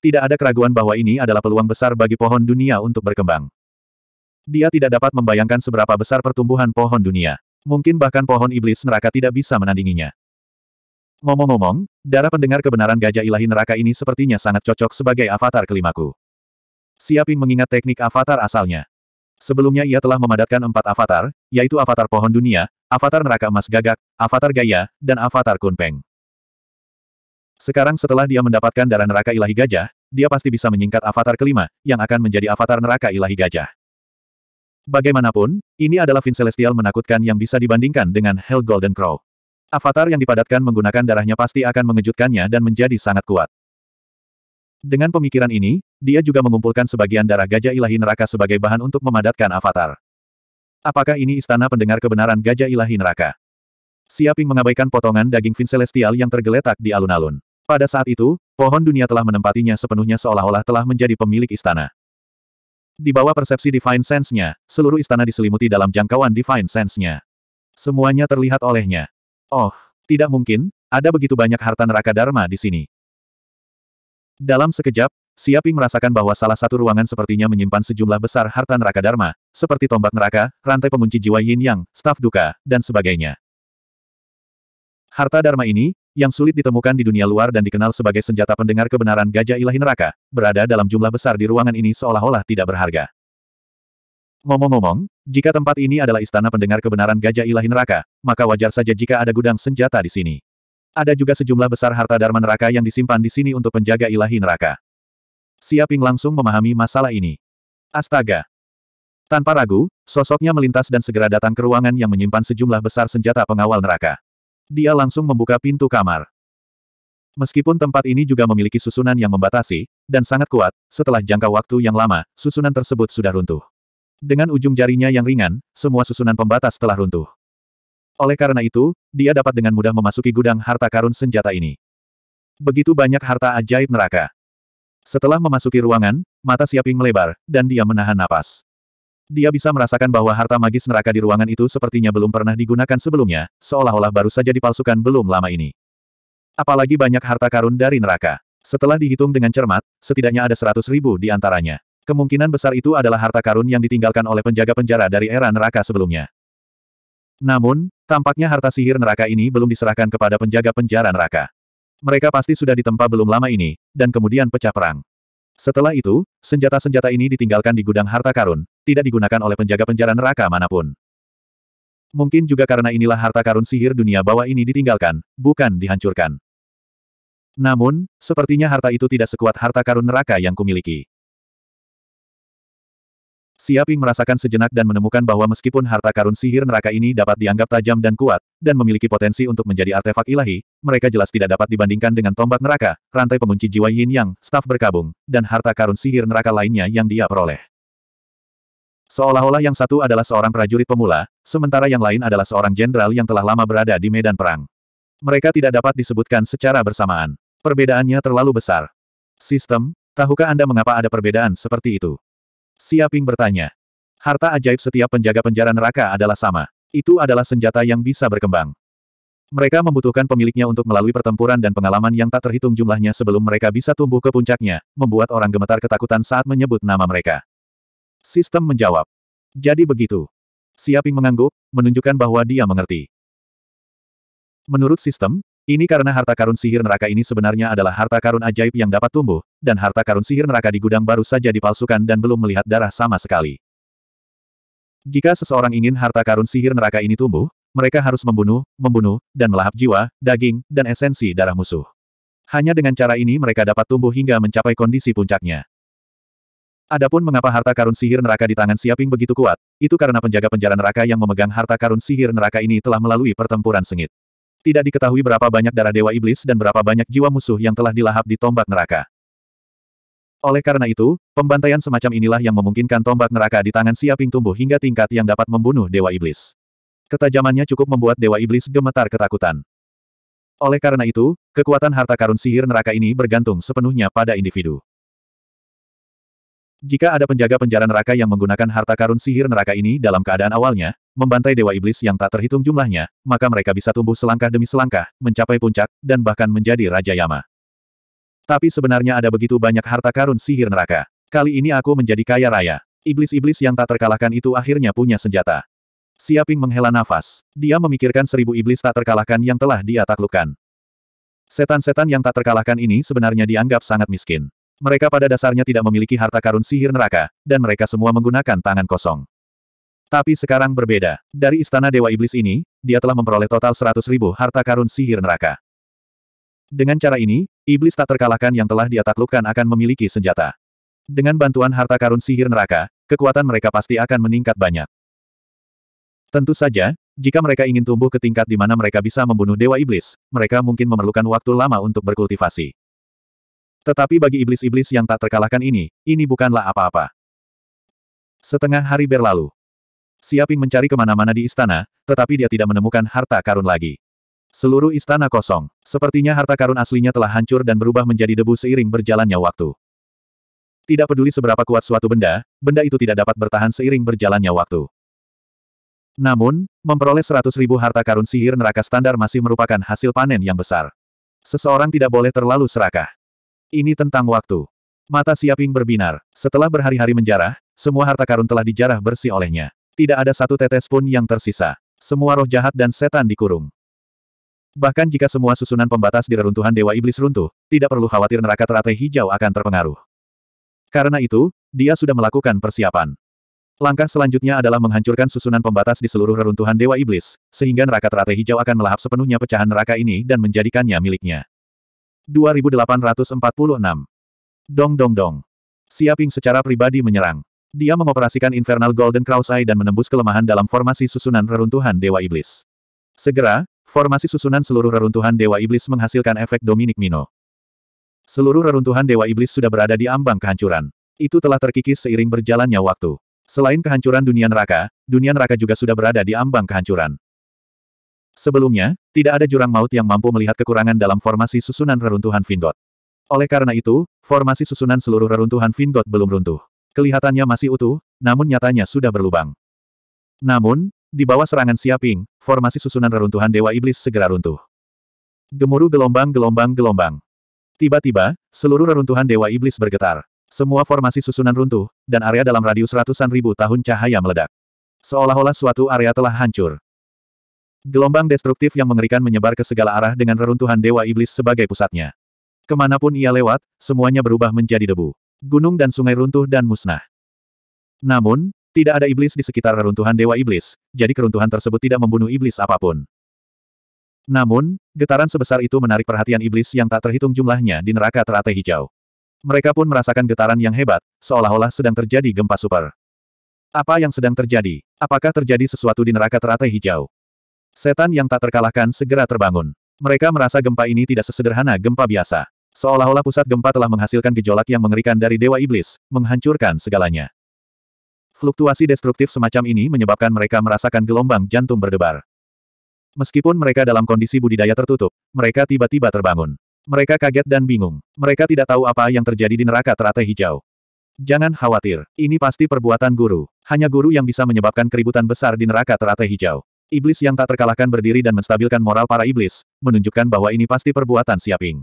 Tidak ada keraguan bahwa ini adalah peluang besar bagi pohon dunia untuk berkembang. Dia tidak dapat membayangkan seberapa besar pertumbuhan pohon dunia. Mungkin bahkan pohon iblis neraka tidak bisa menandinginya. Ngomong-ngomong, darah pendengar kebenaran gajah ilahi neraka ini sepertinya sangat cocok sebagai avatar kelimaku. Siaping mengingat teknik avatar asalnya. Sebelumnya ia telah memadatkan empat avatar, yaitu avatar pohon dunia, avatar neraka emas gagak, avatar gaya, dan avatar kunpeng. Sekarang setelah dia mendapatkan darah neraka ilahi gajah, dia pasti bisa menyingkat avatar kelima, yang akan menjadi avatar neraka ilahi gajah. Bagaimanapun, ini adalah Vin Celestial menakutkan yang bisa dibandingkan dengan Hell Golden Crow. Avatar yang dipadatkan menggunakan darahnya pasti akan mengejutkannya dan menjadi sangat kuat. Dengan pemikiran ini, dia juga mengumpulkan sebagian darah gajah ilahi neraka sebagai bahan untuk memadatkan avatar. Apakah ini istana pendengar kebenaran gajah ilahi neraka? Siaping mengabaikan potongan daging Vin Celestial yang tergeletak di alun-alun. Pada saat itu, Pohon dunia telah menempatinya sepenuhnya seolah-olah telah menjadi pemilik istana. Di bawah persepsi Divine Sense-nya, seluruh istana diselimuti dalam jangkauan Divine Sense-nya. Semuanya terlihat olehnya. Oh, tidak mungkin, ada begitu banyak harta neraka Dharma di sini. Dalam sekejap, Siaping merasakan bahwa salah satu ruangan sepertinya menyimpan sejumlah besar harta neraka Dharma, seperti tombak neraka, rantai pengunci jiwa yin yang, staf duka, dan sebagainya. Harta Dharma ini, yang sulit ditemukan di dunia luar dan dikenal sebagai senjata pendengar kebenaran gajah ilahi neraka, berada dalam jumlah besar di ruangan ini seolah-olah tidak berharga. Ngomong-ngomong, jika tempat ini adalah istana pendengar kebenaran gajah ilahi neraka, maka wajar saja jika ada gudang senjata di sini. Ada juga sejumlah besar harta dharma neraka yang disimpan di sini untuk penjaga ilahi neraka. Siaping langsung memahami masalah ini. Astaga! Tanpa ragu, sosoknya melintas dan segera datang ke ruangan yang menyimpan sejumlah besar senjata pengawal neraka. Dia langsung membuka pintu kamar. Meskipun tempat ini juga memiliki susunan yang membatasi, dan sangat kuat, setelah jangka waktu yang lama, susunan tersebut sudah runtuh. Dengan ujung jarinya yang ringan, semua susunan pembatas telah runtuh. Oleh karena itu, dia dapat dengan mudah memasuki gudang harta karun senjata ini. Begitu banyak harta ajaib neraka. Setelah memasuki ruangan, mata Siaping melebar, dan dia menahan napas. Dia bisa merasakan bahwa harta magis neraka di ruangan itu sepertinya belum pernah digunakan sebelumnya, seolah-olah baru saja dipalsukan belum lama ini. Apalagi banyak harta karun dari neraka. Setelah dihitung dengan cermat, setidaknya ada seratus ribu di antaranya. Kemungkinan besar itu adalah harta karun yang ditinggalkan oleh penjaga penjara dari era neraka sebelumnya. Namun, tampaknya harta sihir neraka ini belum diserahkan kepada penjaga penjara neraka. Mereka pasti sudah ditempa belum lama ini, dan kemudian pecah perang. Setelah itu, senjata-senjata ini ditinggalkan di gudang harta karun, tidak digunakan oleh penjaga penjara neraka manapun. Mungkin juga karena inilah harta karun sihir dunia bawah ini ditinggalkan, bukan dihancurkan. Namun, sepertinya harta itu tidak sekuat harta karun neraka yang kumiliki. Siaping merasakan sejenak dan menemukan bahwa meskipun harta karun sihir neraka ini dapat dianggap tajam dan kuat, dan memiliki potensi untuk menjadi artefak ilahi, mereka jelas tidak dapat dibandingkan dengan tombak neraka, rantai pengunci jiwa yin yang, staf berkabung, dan harta karun sihir neraka lainnya yang dia peroleh. Seolah-olah yang satu adalah seorang prajurit pemula, sementara yang lain adalah seorang jenderal yang telah lama berada di medan perang. Mereka tidak dapat disebutkan secara bersamaan. Perbedaannya terlalu besar. Sistem, tahukah Anda mengapa ada perbedaan seperti itu? Siaping bertanya. Harta ajaib setiap penjaga penjara neraka adalah sama. Itu adalah senjata yang bisa berkembang. Mereka membutuhkan pemiliknya untuk melalui pertempuran dan pengalaman yang tak terhitung jumlahnya sebelum mereka bisa tumbuh ke puncaknya, membuat orang gemetar ketakutan saat menyebut nama mereka. Sistem menjawab. Jadi begitu. Siaping mengangguk, menunjukkan bahwa dia mengerti. Menurut sistem, ini karena harta karun sihir neraka ini sebenarnya adalah harta karun ajaib yang dapat tumbuh, dan harta karun sihir neraka di gudang baru saja dipalsukan dan belum melihat darah sama sekali. Jika seseorang ingin harta karun sihir neraka ini tumbuh, mereka harus membunuh, membunuh, dan melahap jiwa, daging, dan esensi darah musuh. Hanya dengan cara ini mereka dapat tumbuh hingga mencapai kondisi puncaknya. Adapun mengapa harta karun sihir neraka di tangan Siaping begitu kuat, itu karena penjaga penjara neraka yang memegang harta karun sihir neraka ini telah melalui pertempuran sengit. Tidak diketahui berapa banyak darah Dewa Iblis dan berapa banyak jiwa musuh yang telah dilahap di tombak neraka. Oleh karena itu, pembantaian semacam inilah yang memungkinkan tombak neraka di tangan Siaping tumbuh hingga tingkat yang dapat membunuh Dewa Iblis. Ketajamannya cukup membuat Dewa Iblis gemetar ketakutan. Oleh karena itu, kekuatan harta karun sihir neraka ini bergantung sepenuhnya pada individu. Jika ada penjaga penjara neraka yang menggunakan harta karun sihir neraka ini dalam keadaan awalnya, membantai dewa iblis yang tak terhitung jumlahnya, maka mereka bisa tumbuh selangkah demi selangkah, mencapai puncak, dan bahkan menjadi Raja Yama. Tapi sebenarnya ada begitu banyak harta karun sihir neraka. Kali ini aku menjadi kaya raya. Iblis-iblis yang tak terkalahkan itu akhirnya punya senjata. Siaping menghela nafas. Dia memikirkan seribu iblis tak terkalahkan yang telah dia taklukkan. Setan-setan yang tak terkalahkan ini sebenarnya dianggap sangat miskin. Mereka pada dasarnya tidak memiliki harta karun sihir neraka, dan mereka semua menggunakan tangan kosong. Tapi sekarang berbeda. Dari istana Dewa Iblis ini, dia telah memperoleh total 100 ribu harta karun sihir neraka. Dengan cara ini, iblis tak terkalahkan yang telah dia taklukkan akan memiliki senjata. Dengan bantuan harta karun sihir neraka, kekuatan mereka pasti akan meningkat banyak. Tentu saja, jika mereka ingin tumbuh ke tingkat di mana mereka bisa membunuh Dewa Iblis, mereka mungkin memerlukan waktu lama untuk berkultivasi. Tetapi bagi iblis-iblis yang tak terkalahkan ini, ini bukanlah apa-apa. Setengah hari berlalu, Siaping mencari kemana-mana di istana, tetapi dia tidak menemukan harta karun lagi. Seluruh istana kosong. Sepertinya harta karun aslinya telah hancur dan berubah menjadi debu seiring berjalannya waktu. Tidak peduli seberapa kuat suatu benda, benda itu tidak dapat bertahan seiring berjalannya waktu. Namun, memperoleh seratus ribu harta karun sihir neraka standar masih merupakan hasil panen yang besar. Seseorang tidak boleh terlalu serakah. Ini tentang waktu. Mata Siaping berbinar. Setelah berhari-hari menjarah, semua harta karun telah dijarah bersih olehnya. Tidak ada satu tetes pun yang tersisa. Semua roh jahat dan setan dikurung. Bahkan jika semua susunan pembatas di reruntuhan Dewa Iblis runtuh, tidak perlu khawatir neraka teratai hijau akan terpengaruh. Karena itu, dia sudah melakukan persiapan. Langkah selanjutnya adalah menghancurkan susunan pembatas di seluruh reruntuhan Dewa Iblis, sehingga neraka teratai hijau akan melahap sepenuhnya pecahan neraka ini dan menjadikannya miliknya. 2846 Dong dong dong. Siaping secara pribadi menyerang. Dia mengoperasikan Infernal Golden Cross Eye dan menembus kelemahan dalam formasi susunan reruntuhan Dewa Iblis. Segera, formasi susunan seluruh reruntuhan Dewa Iblis menghasilkan efek Dominic Mino. Seluruh reruntuhan Dewa Iblis sudah berada di ambang kehancuran. Itu telah terkikis seiring berjalannya waktu. Selain kehancuran dunia neraka, dunia neraka juga sudah berada di ambang kehancuran. Sebelumnya, tidak ada jurang maut yang mampu melihat kekurangan dalam formasi susunan reruntuhan Vingot. Oleh karena itu, formasi susunan seluruh reruntuhan Vingot belum runtuh. Kelihatannya masih utuh, namun nyatanya sudah berlubang. Namun, di bawah serangan Siaping, formasi susunan reruntuhan Dewa Iblis segera runtuh. Gemuruh gelombang-gelombang-gelombang. Tiba-tiba, seluruh reruntuhan Dewa Iblis bergetar. Semua formasi susunan runtuh, dan area dalam radius ratusan ribu tahun cahaya meledak. Seolah-olah suatu area telah hancur. Gelombang destruktif yang mengerikan menyebar ke segala arah dengan reruntuhan Dewa Iblis sebagai pusatnya. Kemanapun ia lewat, semuanya berubah menjadi debu. Gunung dan sungai runtuh dan musnah. Namun, tidak ada iblis di sekitar reruntuhan Dewa Iblis, jadi keruntuhan tersebut tidak membunuh iblis apapun. Namun, getaran sebesar itu menarik perhatian iblis yang tak terhitung jumlahnya di neraka teratai hijau. Mereka pun merasakan getaran yang hebat, seolah-olah sedang terjadi gempa super. Apa yang sedang terjadi? Apakah terjadi sesuatu di neraka teratai hijau? Setan yang tak terkalahkan segera terbangun. Mereka merasa gempa ini tidak sesederhana gempa biasa. Seolah-olah pusat gempa telah menghasilkan gejolak yang mengerikan dari Dewa Iblis, menghancurkan segalanya. Fluktuasi destruktif semacam ini menyebabkan mereka merasakan gelombang jantung berdebar. Meskipun mereka dalam kondisi budidaya tertutup, mereka tiba-tiba terbangun. Mereka kaget dan bingung. Mereka tidak tahu apa yang terjadi di neraka teratai hijau. Jangan khawatir, ini pasti perbuatan guru. Hanya guru yang bisa menyebabkan keributan besar di neraka teratai hijau. Iblis yang tak terkalahkan berdiri dan menstabilkan moral para iblis, menunjukkan bahwa ini pasti perbuatan siaping.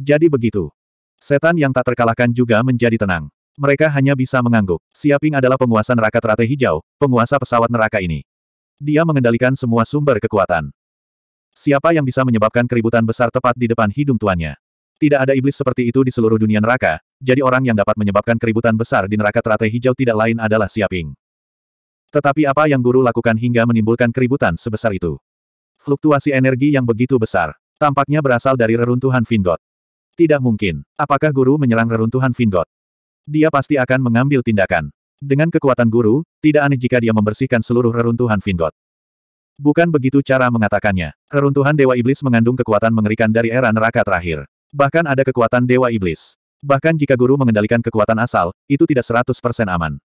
Jadi begitu. Setan yang tak terkalahkan juga menjadi tenang. Mereka hanya bisa mengangguk. Siaping adalah penguasa neraka teratai hijau, penguasa pesawat neraka ini. Dia mengendalikan semua sumber kekuatan. Siapa yang bisa menyebabkan keributan besar tepat di depan hidung tuannya? Tidak ada iblis seperti itu di seluruh dunia neraka, jadi orang yang dapat menyebabkan keributan besar di neraka teratai hijau tidak lain adalah Siaping. Tetapi apa yang guru lakukan hingga menimbulkan keributan sebesar itu? Fluktuasi energi yang begitu besar, tampaknya berasal dari reruntuhan Vingot. Tidak mungkin. Apakah guru menyerang reruntuhan Vingot? Dia pasti akan mengambil tindakan. Dengan kekuatan guru, tidak aneh jika dia membersihkan seluruh reruntuhan Vingot. Bukan begitu cara mengatakannya. Reruntuhan Dewa Iblis mengandung kekuatan mengerikan dari era neraka terakhir. Bahkan ada kekuatan Dewa Iblis. Bahkan jika guru mengendalikan kekuatan asal, itu tidak 100% aman.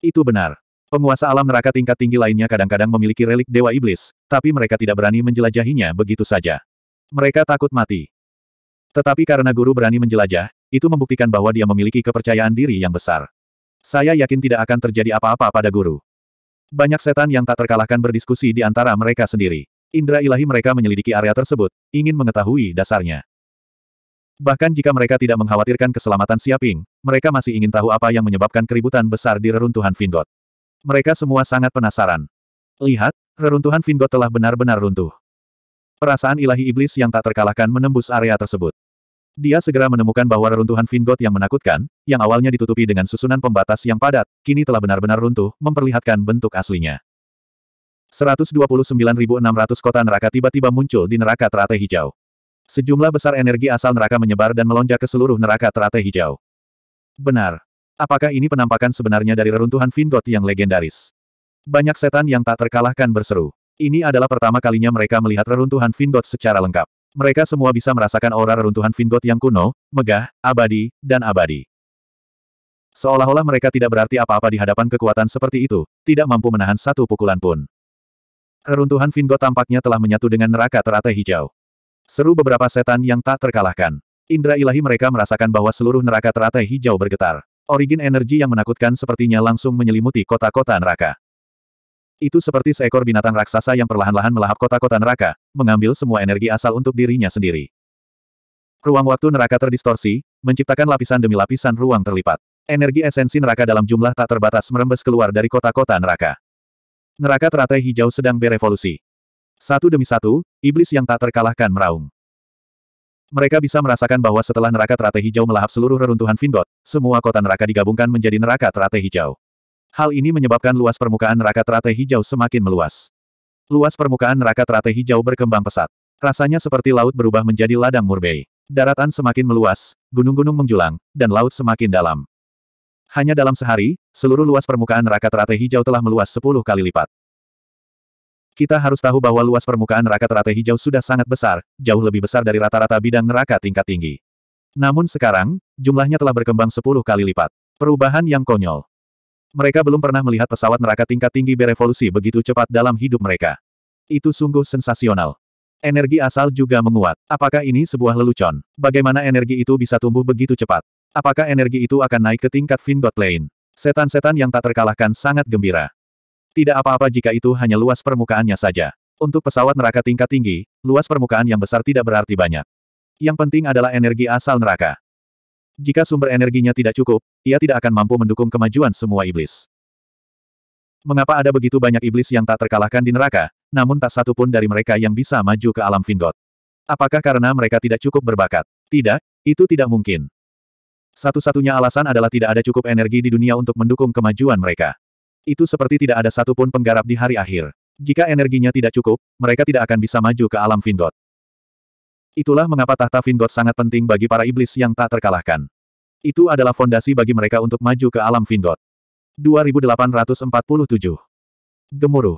Itu benar. Penguasa alam neraka tingkat tinggi lainnya kadang-kadang memiliki relik Dewa Iblis, tapi mereka tidak berani menjelajahinya begitu saja. Mereka takut mati. Tetapi karena guru berani menjelajah, itu membuktikan bahwa dia memiliki kepercayaan diri yang besar. Saya yakin tidak akan terjadi apa-apa pada guru. Banyak setan yang tak terkalahkan berdiskusi di antara mereka sendiri. Indra ilahi mereka menyelidiki area tersebut, ingin mengetahui dasarnya. Bahkan jika mereka tidak mengkhawatirkan keselamatan Siaping, mereka masih ingin tahu apa yang menyebabkan keributan besar di reruntuhan Vingot. Mereka semua sangat penasaran. Lihat, reruntuhan Vingot telah benar-benar runtuh. Perasaan ilahi iblis yang tak terkalahkan menembus area tersebut. Dia segera menemukan bahwa reruntuhan Vingot yang menakutkan, yang awalnya ditutupi dengan susunan pembatas yang padat, kini telah benar-benar runtuh, memperlihatkan bentuk aslinya. 129.600 kota neraka tiba-tiba muncul di neraka teratai hijau. Sejumlah besar energi asal neraka menyebar dan melonjak ke seluruh neraka teratai hijau. Benar. Apakah ini penampakan sebenarnya dari reruntuhan Vingot yang legendaris? Banyak setan yang tak terkalahkan berseru. Ini adalah pertama kalinya mereka melihat reruntuhan Vingot secara lengkap mereka semua bisa merasakan aura reruntuhan Vingot yang kuno, megah, abadi, dan abadi. Seolah-olah mereka tidak berarti apa-apa di hadapan kekuatan seperti itu, tidak mampu menahan satu pukulan pun. Reruntuhan Vingot tampaknya telah menyatu dengan neraka teratai hijau. Seru beberapa setan yang tak terkalahkan. Indra ilahi mereka merasakan bahwa seluruh neraka teratai hijau bergetar. Origin energi yang menakutkan sepertinya langsung menyelimuti kota-kota neraka. Itu seperti seekor binatang raksasa yang perlahan-lahan melahap kota-kota neraka, mengambil semua energi asal untuk dirinya sendiri. Ruang waktu neraka terdistorsi, menciptakan lapisan demi lapisan ruang terlipat. Energi esensi neraka dalam jumlah tak terbatas merembes keluar dari kota-kota neraka. Neraka teratai hijau sedang berevolusi. Satu demi satu, iblis yang tak terkalahkan meraung. Mereka bisa merasakan bahwa setelah neraka teratai hijau melahap seluruh reruntuhan Vindot, semua kota neraka digabungkan menjadi neraka teratai hijau. Hal ini menyebabkan luas permukaan neraka teratai hijau semakin meluas. Luas permukaan neraka teratai hijau berkembang pesat. Rasanya seperti laut berubah menjadi ladang murbei. Daratan semakin meluas, gunung-gunung menjulang, dan laut semakin dalam. Hanya dalam sehari, seluruh luas permukaan neraka teratai hijau telah meluas sepuluh kali lipat. Kita harus tahu bahwa luas permukaan neraka teratai hijau sudah sangat besar, jauh lebih besar dari rata-rata bidang neraka tingkat tinggi. Namun sekarang, jumlahnya telah berkembang sepuluh kali lipat. Perubahan yang konyol. Mereka belum pernah melihat pesawat neraka tingkat tinggi berevolusi begitu cepat dalam hidup mereka. Itu sungguh sensasional. Energi asal juga menguat. Apakah ini sebuah lelucon? Bagaimana energi itu bisa tumbuh begitu cepat? Apakah energi itu akan naik ke tingkat Vingot Lane? Setan-setan yang tak terkalahkan sangat gembira. Tidak apa-apa jika itu hanya luas permukaannya saja. Untuk pesawat neraka tingkat tinggi, luas permukaan yang besar tidak berarti banyak. Yang penting adalah energi asal neraka. Jika sumber energinya tidak cukup, ia tidak akan mampu mendukung kemajuan semua iblis. Mengapa ada begitu banyak iblis yang tak terkalahkan di neraka, namun tak satu pun dari mereka yang bisa maju ke alam Vingot? Apakah karena mereka tidak cukup berbakat? Tidak, itu tidak mungkin. Satu-satunya alasan adalah tidak ada cukup energi di dunia untuk mendukung kemajuan mereka. Itu seperti tidak ada satupun penggarap di hari akhir. Jika energinya tidak cukup, mereka tidak akan bisa maju ke alam Vingot. Itulah mengapa tahta Vingot sangat penting bagi para iblis yang tak terkalahkan. Itu adalah fondasi bagi mereka untuk maju ke alam Vingot. 2847 Gemuruh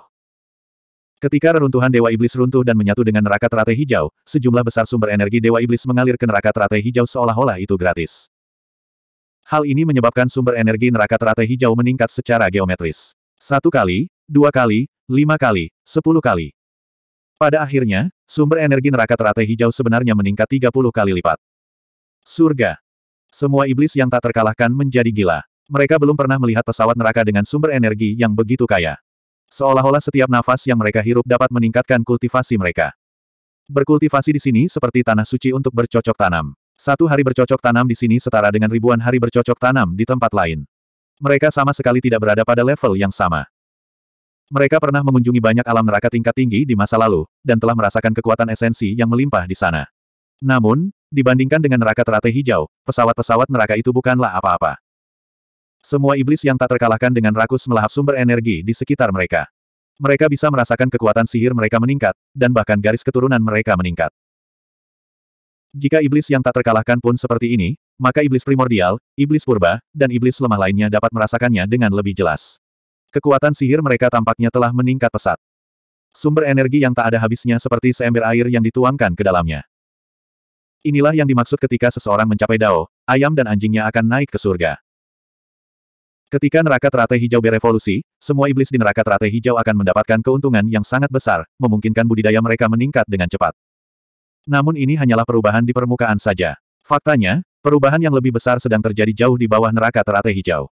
Ketika reruntuhan Dewa Iblis runtuh dan menyatu dengan neraka teratai hijau, sejumlah besar sumber energi Dewa Iblis mengalir ke neraka teratai hijau seolah-olah itu gratis. Hal ini menyebabkan sumber energi neraka teratai hijau meningkat secara geometris. Satu kali, dua kali, lima kali, sepuluh kali. Pada akhirnya, sumber energi neraka teratai hijau sebenarnya meningkat 30 kali lipat. Surga. Semua iblis yang tak terkalahkan menjadi gila. Mereka belum pernah melihat pesawat neraka dengan sumber energi yang begitu kaya. Seolah-olah setiap nafas yang mereka hirup dapat meningkatkan kultivasi mereka. Berkultivasi di sini seperti tanah suci untuk bercocok tanam. Satu hari bercocok tanam di sini setara dengan ribuan hari bercocok tanam di tempat lain. Mereka sama sekali tidak berada pada level yang sama. Mereka pernah mengunjungi banyak alam neraka tingkat tinggi di masa lalu, dan telah merasakan kekuatan esensi yang melimpah di sana. Namun, dibandingkan dengan neraka teratai hijau, pesawat-pesawat neraka itu bukanlah apa-apa. Semua iblis yang tak terkalahkan dengan rakus melahap sumber energi di sekitar mereka. Mereka bisa merasakan kekuatan sihir mereka meningkat, dan bahkan garis keturunan mereka meningkat. Jika iblis yang tak terkalahkan pun seperti ini, maka iblis primordial, iblis purba, dan iblis lemah lainnya dapat merasakannya dengan lebih jelas. Kekuatan sihir mereka tampaknya telah meningkat pesat. Sumber energi yang tak ada habisnya seperti seember air yang dituangkan ke dalamnya. Inilah yang dimaksud ketika seseorang mencapai Dao, ayam dan anjingnya akan naik ke surga. Ketika neraka teratai hijau berevolusi, semua iblis di neraka teratai hijau akan mendapatkan keuntungan yang sangat besar, memungkinkan budidaya mereka meningkat dengan cepat. Namun ini hanyalah perubahan di permukaan saja. Faktanya, perubahan yang lebih besar sedang terjadi jauh di bawah neraka teratai hijau.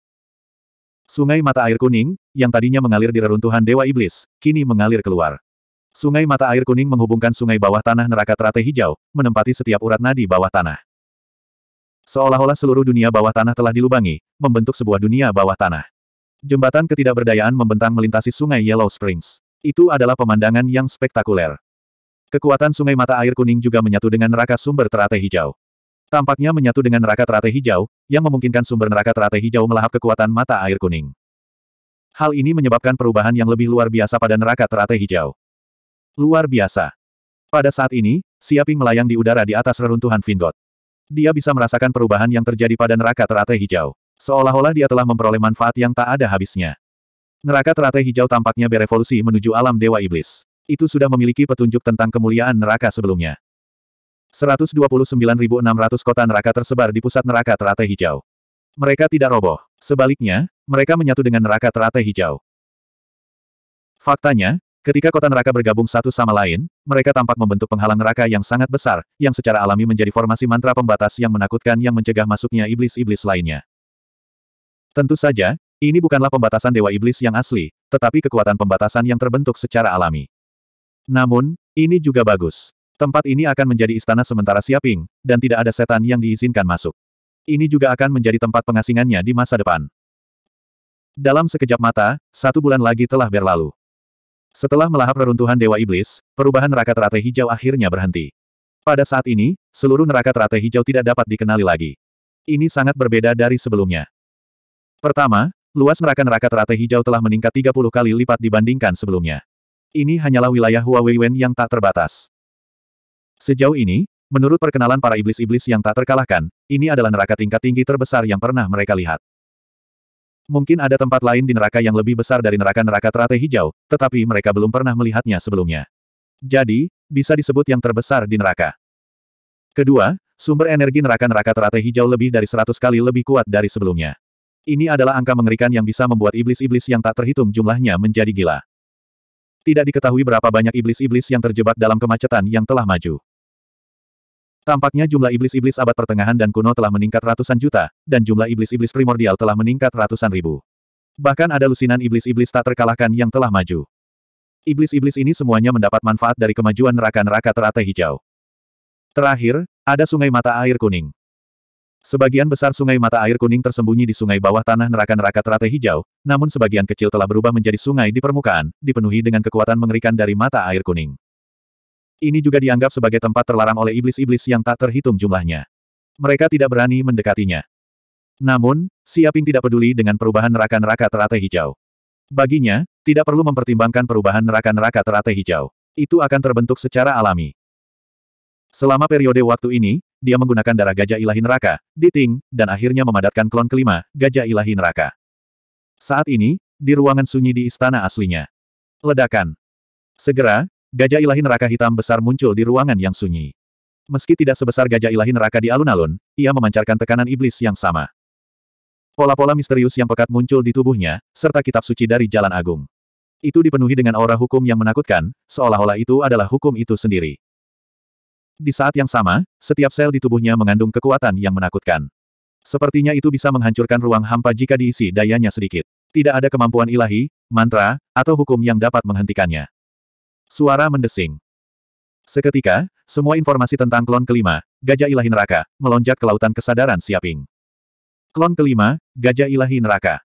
Sungai mata air kuning, yang tadinya mengalir di reruntuhan Dewa Iblis, kini mengalir keluar. Sungai mata air kuning menghubungkan sungai bawah tanah neraka teratai hijau, menempati setiap urat nadi bawah tanah. Seolah-olah seluruh dunia bawah tanah telah dilubangi, membentuk sebuah dunia bawah tanah. Jembatan ketidakberdayaan membentang melintasi sungai Yellow Springs. Itu adalah pemandangan yang spektakuler. Kekuatan sungai mata air kuning juga menyatu dengan neraka sumber teratai hijau. Tampaknya menyatu dengan neraka teratai hijau, yang memungkinkan sumber neraka teratai hijau melahap kekuatan mata air kuning. Hal ini menyebabkan perubahan yang lebih luar biasa pada neraka teratai hijau. Luar biasa. Pada saat ini, Siaping melayang di udara di atas reruntuhan Vingot. Dia bisa merasakan perubahan yang terjadi pada neraka teratai hijau. Seolah-olah dia telah memperoleh manfaat yang tak ada habisnya. Neraka teratai hijau tampaknya berevolusi menuju alam Dewa Iblis. Itu sudah memiliki petunjuk tentang kemuliaan neraka sebelumnya. 129.600 kota neraka tersebar di pusat neraka teratai hijau. Mereka tidak roboh. Sebaliknya, mereka menyatu dengan neraka teratai hijau. Faktanya, ketika kota neraka bergabung satu sama lain, mereka tampak membentuk penghalang neraka yang sangat besar, yang secara alami menjadi formasi mantra pembatas yang menakutkan yang mencegah masuknya iblis-iblis lainnya. Tentu saja, ini bukanlah pembatasan Dewa Iblis yang asli, tetapi kekuatan pembatasan yang terbentuk secara alami. Namun, ini juga bagus. Tempat ini akan menjadi istana sementara Siaping, dan tidak ada setan yang diizinkan masuk. Ini juga akan menjadi tempat pengasingannya di masa depan. Dalam sekejap mata, satu bulan lagi telah berlalu. Setelah melahap reruntuhan Dewa Iblis, perubahan neraka teratai hijau akhirnya berhenti. Pada saat ini, seluruh neraka teratai hijau tidak dapat dikenali lagi. Ini sangat berbeda dari sebelumnya. Pertama, luas neraka-neraka teratai hijau telah meningkat 30 kali lipat dibandingkan sebelumnya. Ini hanyalah wilayah Huawei Wen yang tak terbatas. Sejauh ini, menurut perkenalan para iblis-iblis yang tak terkalahkan, ini adalah neraka tingkat tinggi terbesar yang pernah mereka lihat. Mungkin ada tempat lain di neraka yang lebih besar dari neraka-neraka teratai hijau, tetapi mereka belum pernah melihatnya sebelumnya. Jadi, bisa disebut yang terbesar di neraka. Kedua, sumber energi neraka-neraka teratai hijau lebih dari 100 kali lebih kuat dari sebelumnya. Ini adalah angka mengerikan yang bisa membuat iblis-iblis yang tak terhitung jumlahnya menjadi gila. Tidak diketahui berapa banyak iblis-iblis yang terjebak dalam kemacetan yang telah maju. Tampaknya jumlah iblis-iblis abad pertengahan dan kuno telah meningkat ratusan juta, dan jumlah iblis-iblis primordial telah meningkat ratusan ribu. Bahkan ada lusinan iblis-iblis tak terkalahkan yang telah maju. Iblis-iblis ini semuanya mendapat manfaat dari kemajuan neraka-neraka teratai hijau. Terakhir, ada sungai mata air kuning. Sebagian besar sungai mata air kuning tersembunyi di sungai bawah tanah neraka-neraka teratai hijau, namun sebagian kecil telah berubah menjadi sungai di permukaan, dipenuhi dengan kekuatan mengerikan dari mata air kuning. Ini juga dianggap sebagai tempat terlarang oleh iblis-iblis yang tak terhitung jumlahnya. Mereka tidak berani mendekatinya. Namun, Siaping tidak peduli dengan perubahan neraka-neraka teratai hijau. Baginya, tidak perlu mempertimbangkan perubahan neraka-neraka teratai hijau. Itu akan terbentuk secara alami. Selama periode waktu ini, dia menggunakan darah gajah ilahi neraka, Diting, dan akhirnya memadatkan klon kelima, gajah ilahi neraka. Saat ini, di ruangan sunyi di istana aslinya. Ledakan. Segera, Gajah ilahi neraka hitam besar muncul di ruangan yang sunyi. Meski tidak sebesar gajah ilahi neraka di alun-alun, ia memancarkan tekanan iblis yang sama. Pola-pola misterius yang pekat muncul di tubuhnya, serta kitab suci dari Jalan Agung. Itu dipenuhi dengan aura hukum yang menakutkan, seolah-olah itu adalah hukum itu sendiri. Di saat yang sama, setiap sel di tubuhnya mengandung kekuatan yang menakutkan. Sepertinya itu bisa menghancurkan ruang hampa jika diisi dayanya sedikit. Tidak ada kemampuan ilahi, mantra, atau hukum yang dapat menghentikannya. Suara mendesing. Seketika, semua informasi tentang klon kelima, Gajah Ilahi Neraka, melonjak ke lautan kesadaran Siaping. Klon kelima, Gajah Ilahi Neraka.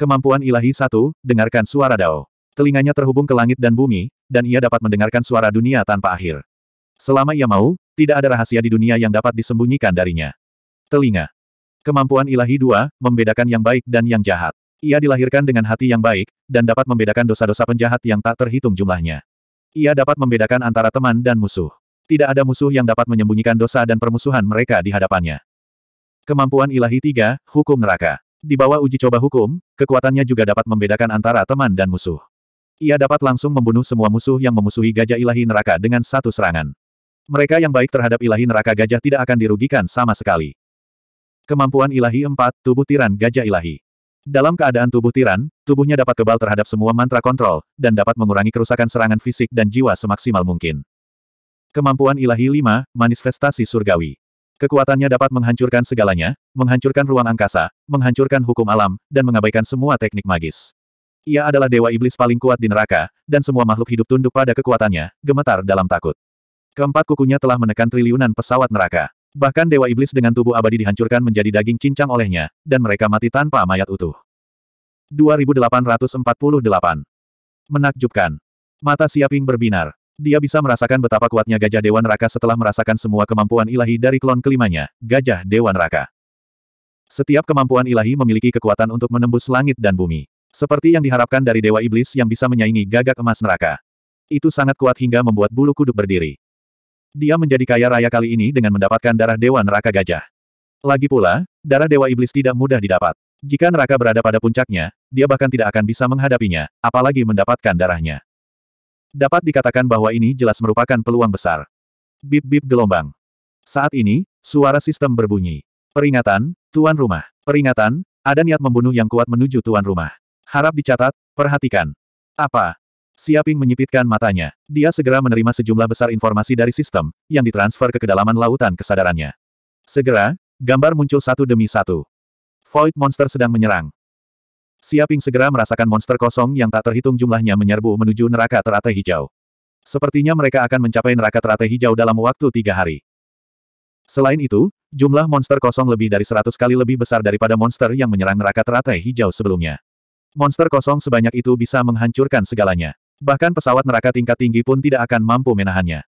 Kemampuan ilahi satu, dengarkan suara Dao. Telinganya terhubung ke langit dan bumi, dan ia dapat mendengarkan suara dunia tanpa akhir. Selama ia mau, tidak ada rahasia di dunia yang dapat disembunyikan darinya. Telinga. Kemampuan ilahi dua, membedakan yang baik dan yang jahat. Ia dilahirkan dengan hati yang baik, dan dapat membedakan dosa-dosa penjahat yang tak terhitung jumlahnya. Ia dapat membedakan antara teman dan musuh. Tidak ada musuh yang dapat menyembunyikan dosa dan permusuhan mereka di hadapannya. Kemampuan ilahi tiga, hukum neraka. Di bawah uji coba hukum, kekuatannya juga dapat membedakan antara teman dan musuh. Ia dapat langsung membunuh semua musuh yang memusuhi gajah ilahi neraka dengan satu serangan. Mereka yang baik terhadap ilahi neraka gajah tidak akan dirugikan sama sekali. Kemampuan ilahi empat, tubuh tiran gajah ilahi. Dalam keadaan tubuh tiran, tubuhnya dapat kebal terhadap semua mantra kontrol, dan dapat mengurangi kerusakan serangan fisik dan jiwa semaksimal mungkin. Kemampuan ilahi 5, Manifestasi Surgawi. Kekuatannya dapat menghancurkan segalanya, menghancurkan ruang angkasa, menghancurkan hukum alam, dan mengabaikan semua teknik magis. Ia adalah dewa iblis paling kuat di neraka, dan semua makhluk hidup tunduk pada kekuatannya, gemetar dalam takut. Keempat kukunya telah menekan triliunan pesawat neraka. Bahkan Dewa Iblis dengan tubuh abadi dihancurkan menjadi daging cincang olehnya, dan mereka mati tanpa mayat utuh. 2848. Menakjubkan. Mata Siaping berbinar. Dia bisa merasakan betapa kuatnya gajah Dewan Raka setelah merasakan semua kemampuan ilahi dari klon kelimanya, gajah Dewan Raka. Setiap kemampuan ilahi memiliki kekuatan untuk menembus langit dan bumi. Seperti yang diharapkan dari Dewa Iblis yang bisa menyaingi gagak emas neraka. Itu sangat kuat hingga membuat bulu kuduk berdiri. Dia menjadi kaya raya kali ini dengan mendapatkan darah Dewa Neraka Gajah. Lagi pula, darah Dewa Iblis tidak mudah didapat. Jika neraka berada pada puncaknya, dia bahkan tidak akan bisa menghadapinya, apalagi mendapatkan darahnya. Dapat dikatakan bahwa ini jelas merupakan peluang besar. Bip-bip gelombang. Saat ini, suara sistem berbunyi. Peringatan, tuan rumah. Peringatan, ada niat membunuh yang kuat menuju tuan rumah. Harap dicatat, perhatikan. Apa? Siaping menyipitkan matanya. Dia segera menerima sejumlah besar informasi dari sistem, yang ditransfer ke kedalaman lautan kesadarannya. Segera, gambar muncul satu demi satu. Void Monster sedang menyerang. Siaping segera merasakan monster kosong yang tak terhitung jumlahnya menyerbu menuju neraka teratai hijau. Sepertinya mereka akan mencapai neraka teratai hijau dalam waktu tiga hari. Selain itu, jumlah monster kosong lebih dari seratus kali lebih besar daripada monster yang menyerang neraka teratai hijau sebelumnya. Monster kosong sebanyak itu bisa menghancurkan segalanya. Bahkan pesawat neraka tingkat tinggi pun tidak akan mampu menahannya.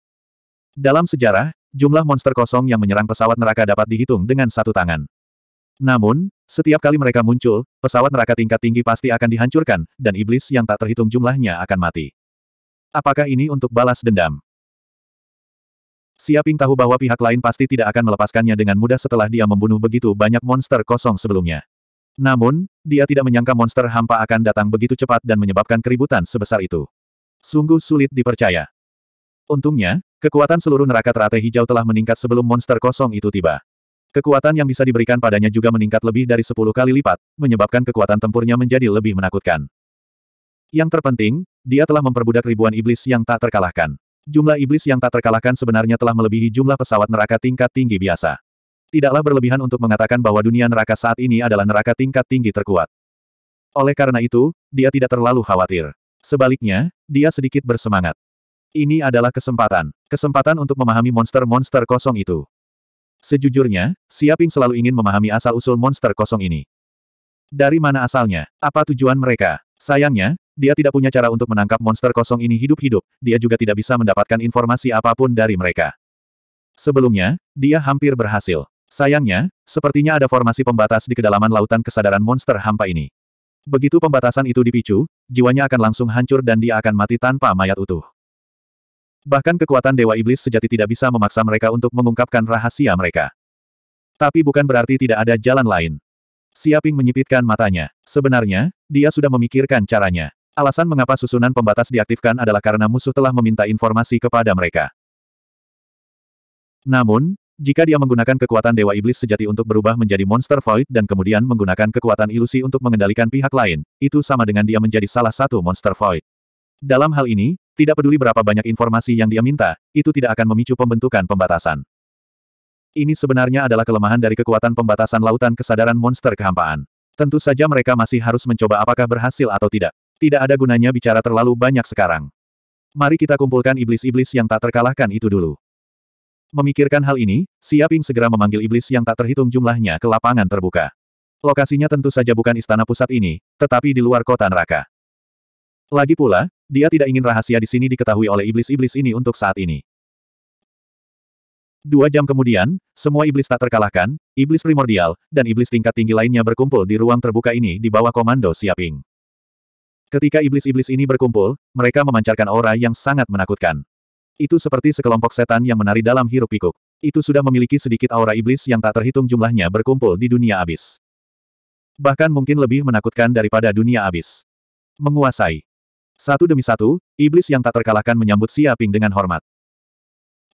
Dalam sejarah, jumlah monster kosong yang menyerang pesawat neraka dapat dihitung dengan satu tangan. Namun, setiap kali mereka muncul, pesawat neraka tingkat tinggi pasti akan dihancurkan, dan iblis yang tak terhitung jumlahnya akan mati. Apakah ini untuk balas dendam? Siaping tahu bahwa pihak lain pasti tidak akan melepaskannya dengan mudah setelah dia membunuh begitu banyak monster kosong sebelumnya. Namun, dia tidak menyangka monster hampa akan datang begitu cepat dan menyebabkan keributan sebesar itu. Sungguh sulit dipercaya. Untungnya, kekuatan seluruh neraka teratai hijau telah meningkat sebelum monster kosong itu tiba. Kekuatan yang bisa diberikan padanya juga meningkat lebih dari 10 kali lipat, menyebabkan kekuatan tempurnya menjadi lebih menakutkan. Yang terpenting, dia telah memperbudak ribuan iblis yang tak terkalahkan. Jumlah iblis yang tak terkalahkan sebenarnya telah melebihi jumlah pesawat neraka tingkat tinggi biasa. Tidaklah berlebihan untuk mengatakan bahwa dunia neraka saat ini adalah neraka tingkat tinggi terkuat. Oleh karena itu, dia tidak terlalu khawatir. Sebaliknya, dia sedikit bersemangat. Ini adalah kesempatan. Kesempatan untuk memahami monster-monster kosong itu. Sejujurnya, Siaping selalu ingin memahami asal-usul monster kosong ini. Dari mana asalnya? Apa tujuan mereka? Sayangnya, dia tidak punya cara untuk menangkap monster kosong ini hidup-hidup, dia juga tidak bisa mendapatkan informasi apapun dari mereka. Sebelumnya, dia hampir berhasil. Sayangnya, sepertinya ada formasi pembatas di kedalaman lautan kesadaran monster hampa ini. Begitu pembatasan itu dipicu, jiwanya akan langsung hancur dan dia akan mati tanpa mayat utuh. Bahkan kekuatan Dewa Iblis sejati tidak bisa memaksa mereka untuk mengungkapkan rahasia mereka. Tapi bukan berarti tidak ada jalan lain. Siaping menyipitkan matanya. Sebenarnya, dia sudah memikirkan caranya. Alasan mengapa susunan pembatas diaktifkan adalah karena musuh telah meminta informasi kepada mereka. Namun, jika dia menggunakan kekuatan Dewa Iblis sejati untuk berubah menjadi monster void dan kemudian menggunakan kekuatan ilusi untuk mengendalikan pihak lain, itu sama dengan dia menjadi salah satu monster void. Dalam hal ini, tidak peduli berapa banyak informasi yang dia minta, itu tidak akan memicu pembentukan pembatasan. Ini sebenarnya adalah kelemahan dari kekuatan pembatasan lautan kesadaran monster kehampaan. Tentu saja mereka masih harus mencoba apakah berhasil atau tidak. Tidak ada gunanya bicara terlalu banyak sekarang. Mari kita kumpulkan iblis-iblis yang tak terkalahkan itu dulu. Memikirkan hal ini, Siaping segera memanggil iblis yang tak terhitung jumlahnya ke lapangan terbuka. Lokasinya tentu saja bukan istana pusat ini, tetapi di luar kota neraka. Lagi pula, dia tidak ingin rahasia di sini diketahui oleh iblis-iblis ini untuk saat ini. Dua jam kemudian, semua iblis tak terkalahkan, iblis primordial, dan iblis tingkat tinggi lainnya berkumpul di ruang terbuka ini di bawah komando Siaping. Ketika iblis-iblis ini berkumpul, mereka memancarkan aura yang sangat menakutkan. Itu seperti sekelompok setan yang menari dalam hirup pikuk Itu sudah memiliki sedikit aura iblis yang tak terhitung jumlahnya berkumpul di dunia abis. Bahkan mungkin lebih menakutkan daripada dunia abis. Menguasai. Satu demi satu, iblis yang tak terkalahkan menyambut Siaping dengan hormat.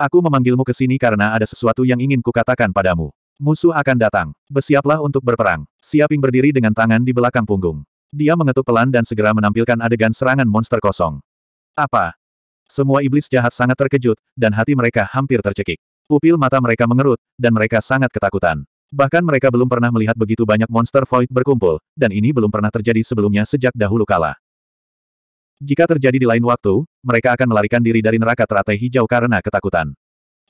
Aku memanggilmu ke sini karena ada sesuatu yang ingin kukatakan padamu. Musuh akan datang. Bersiaplah untuk berperang. Siaping berdiri dengan tangan di belakang punggung. Dia mengetuk pelan dan segera menampilkan adegan serangan monster kosong. Apa? Semua iblis jahat sangat terkejut, dan hati mereka hampir tercekik. Pupil mata mereka mengerut, dan mereka sangat ketakutan. Bahkan mereka belum pernah melihat begitu banyak monster void berkumpul, dan ini belum pernah terjadi sebelumnya sejak dahulu kala. Jika terjadi di lain waktu, mereka akan melarikan diri dari neraka teratai hijau karena ketakutan.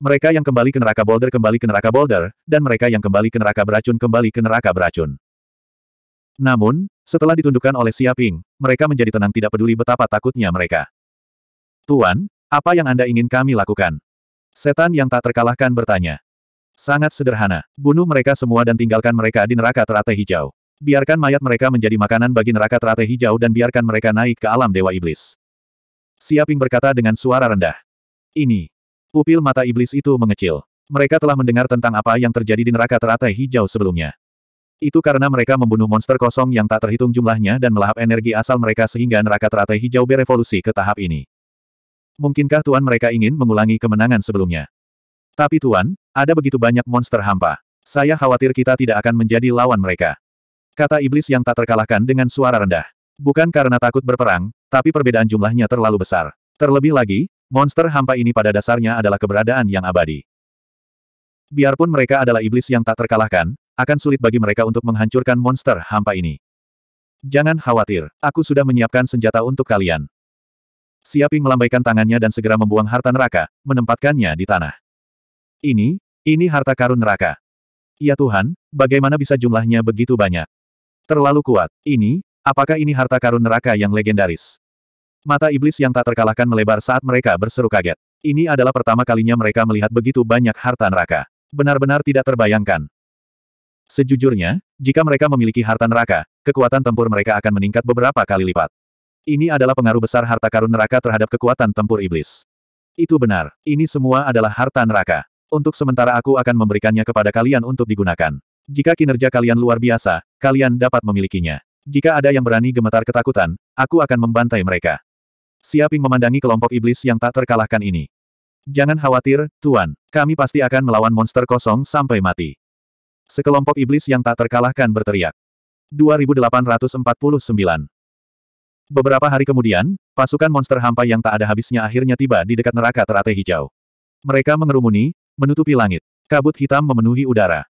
Mereka yang kembali ke neraka boulder kembali ke neraka boulder, dan mereka yang kembali ke neraka beracun kembali ke neraka beracun. Namun, setelah ditundukkan oleh Xia mereka menjadi tenang tidak peduli betapa takutnya mereka. Tuan, apa yang Anda ingin kami lakukan? Setan yang tak terkalahkan bertanya. Sangat sederhana, bunuh mereka semua dan tinggalkan mereka di neraka teratai hijau. Biarkan mayat mereka menjadi makanan bagi neraka teratai hijau dan biarkan mereka naik ke alam dewa iblis. Siaping berkata dengan suara rendah. Ini. Pupil mata iblis itu mengecil. Mereka telah mendengar tentang apa yang terjadi di neraka teratai hijau sebelumnya. Itu karena mereka membunuh monster kosong yang tak terhitung jumlahnya dan melahap energi asal mereka sehingga neraka teratai hijau berevolusi ke tahap ini. Mungkinkah tuan mereka ingin mengulangi kemenangan sebelumnya? Tapi tuan, ada begitu banyak monster hampa. Saya khawatir kita tidak akan menjadi lawan mereka. Kata iblis yang tak terkalahkan dengan suara rendah. Bukan karena takut berperang, tapi perbedaan jumlahnya terlalu besar. Terlebih lagi, monster hampa ini pada dasarnya adalah keberadaan yang abadi. Biarpun mereka adalah iblis yang tak terkalahkan, akan sulit bagi mereka untuk menghancurkan monster hampa ini. Jangan khawatir, aku sudah menyiapkan senjata untuk kalian. Siaping melambaikan tangannya dan segera membuang harta neraka, menempatkannya di tanah. Ini, ini harta karun neraka. Ya Tuhan, bagaimana bisa jumlahnya begitu banyak? Terlalu kuat. Ini, apakah ini harta karun neraka yang legendaris? Mata iblis yang tak terkalahkan melebar saat mereka berseru kaget. Ini adalah pertama kalinya mereka melihat begitu banyak harta neraka. Benar-benar tidak terbayangkan. Sejujurnya, jika mereka memiliki harta neraka, kekuatan tempur mereka akan meningkat beberapa kali lipat. Ini adalah pengaruh besar harta karun neraka terhadap kekuatan tempur iblis. Itu benar, ini semua adalah harta neraka. Untuk sementara aku akan memberikannya kepada kalian untuk digunakan. Jika kinerja kalian luar biasa, kalian dapat memilikinya. Jika ada yang berani gemetar ketakutan, aku akan membantai mereka. Siaping memandangi kelompok iblis yang tak terkalahkan ini. Jangan khawatir, Tuan. Kami pasti akan melawan monster kosong sampai mati. Sekelompok iblis yang tak terkalahkan berteriak. 2849 Beberapa hari kemudian, pasukan monster hampa yang tak ada habisnya akhirnya tiba di dekat neraka teratai hijau. Mereka mengerumuni, menutupi langit. Kabut hitam memenuhi udara.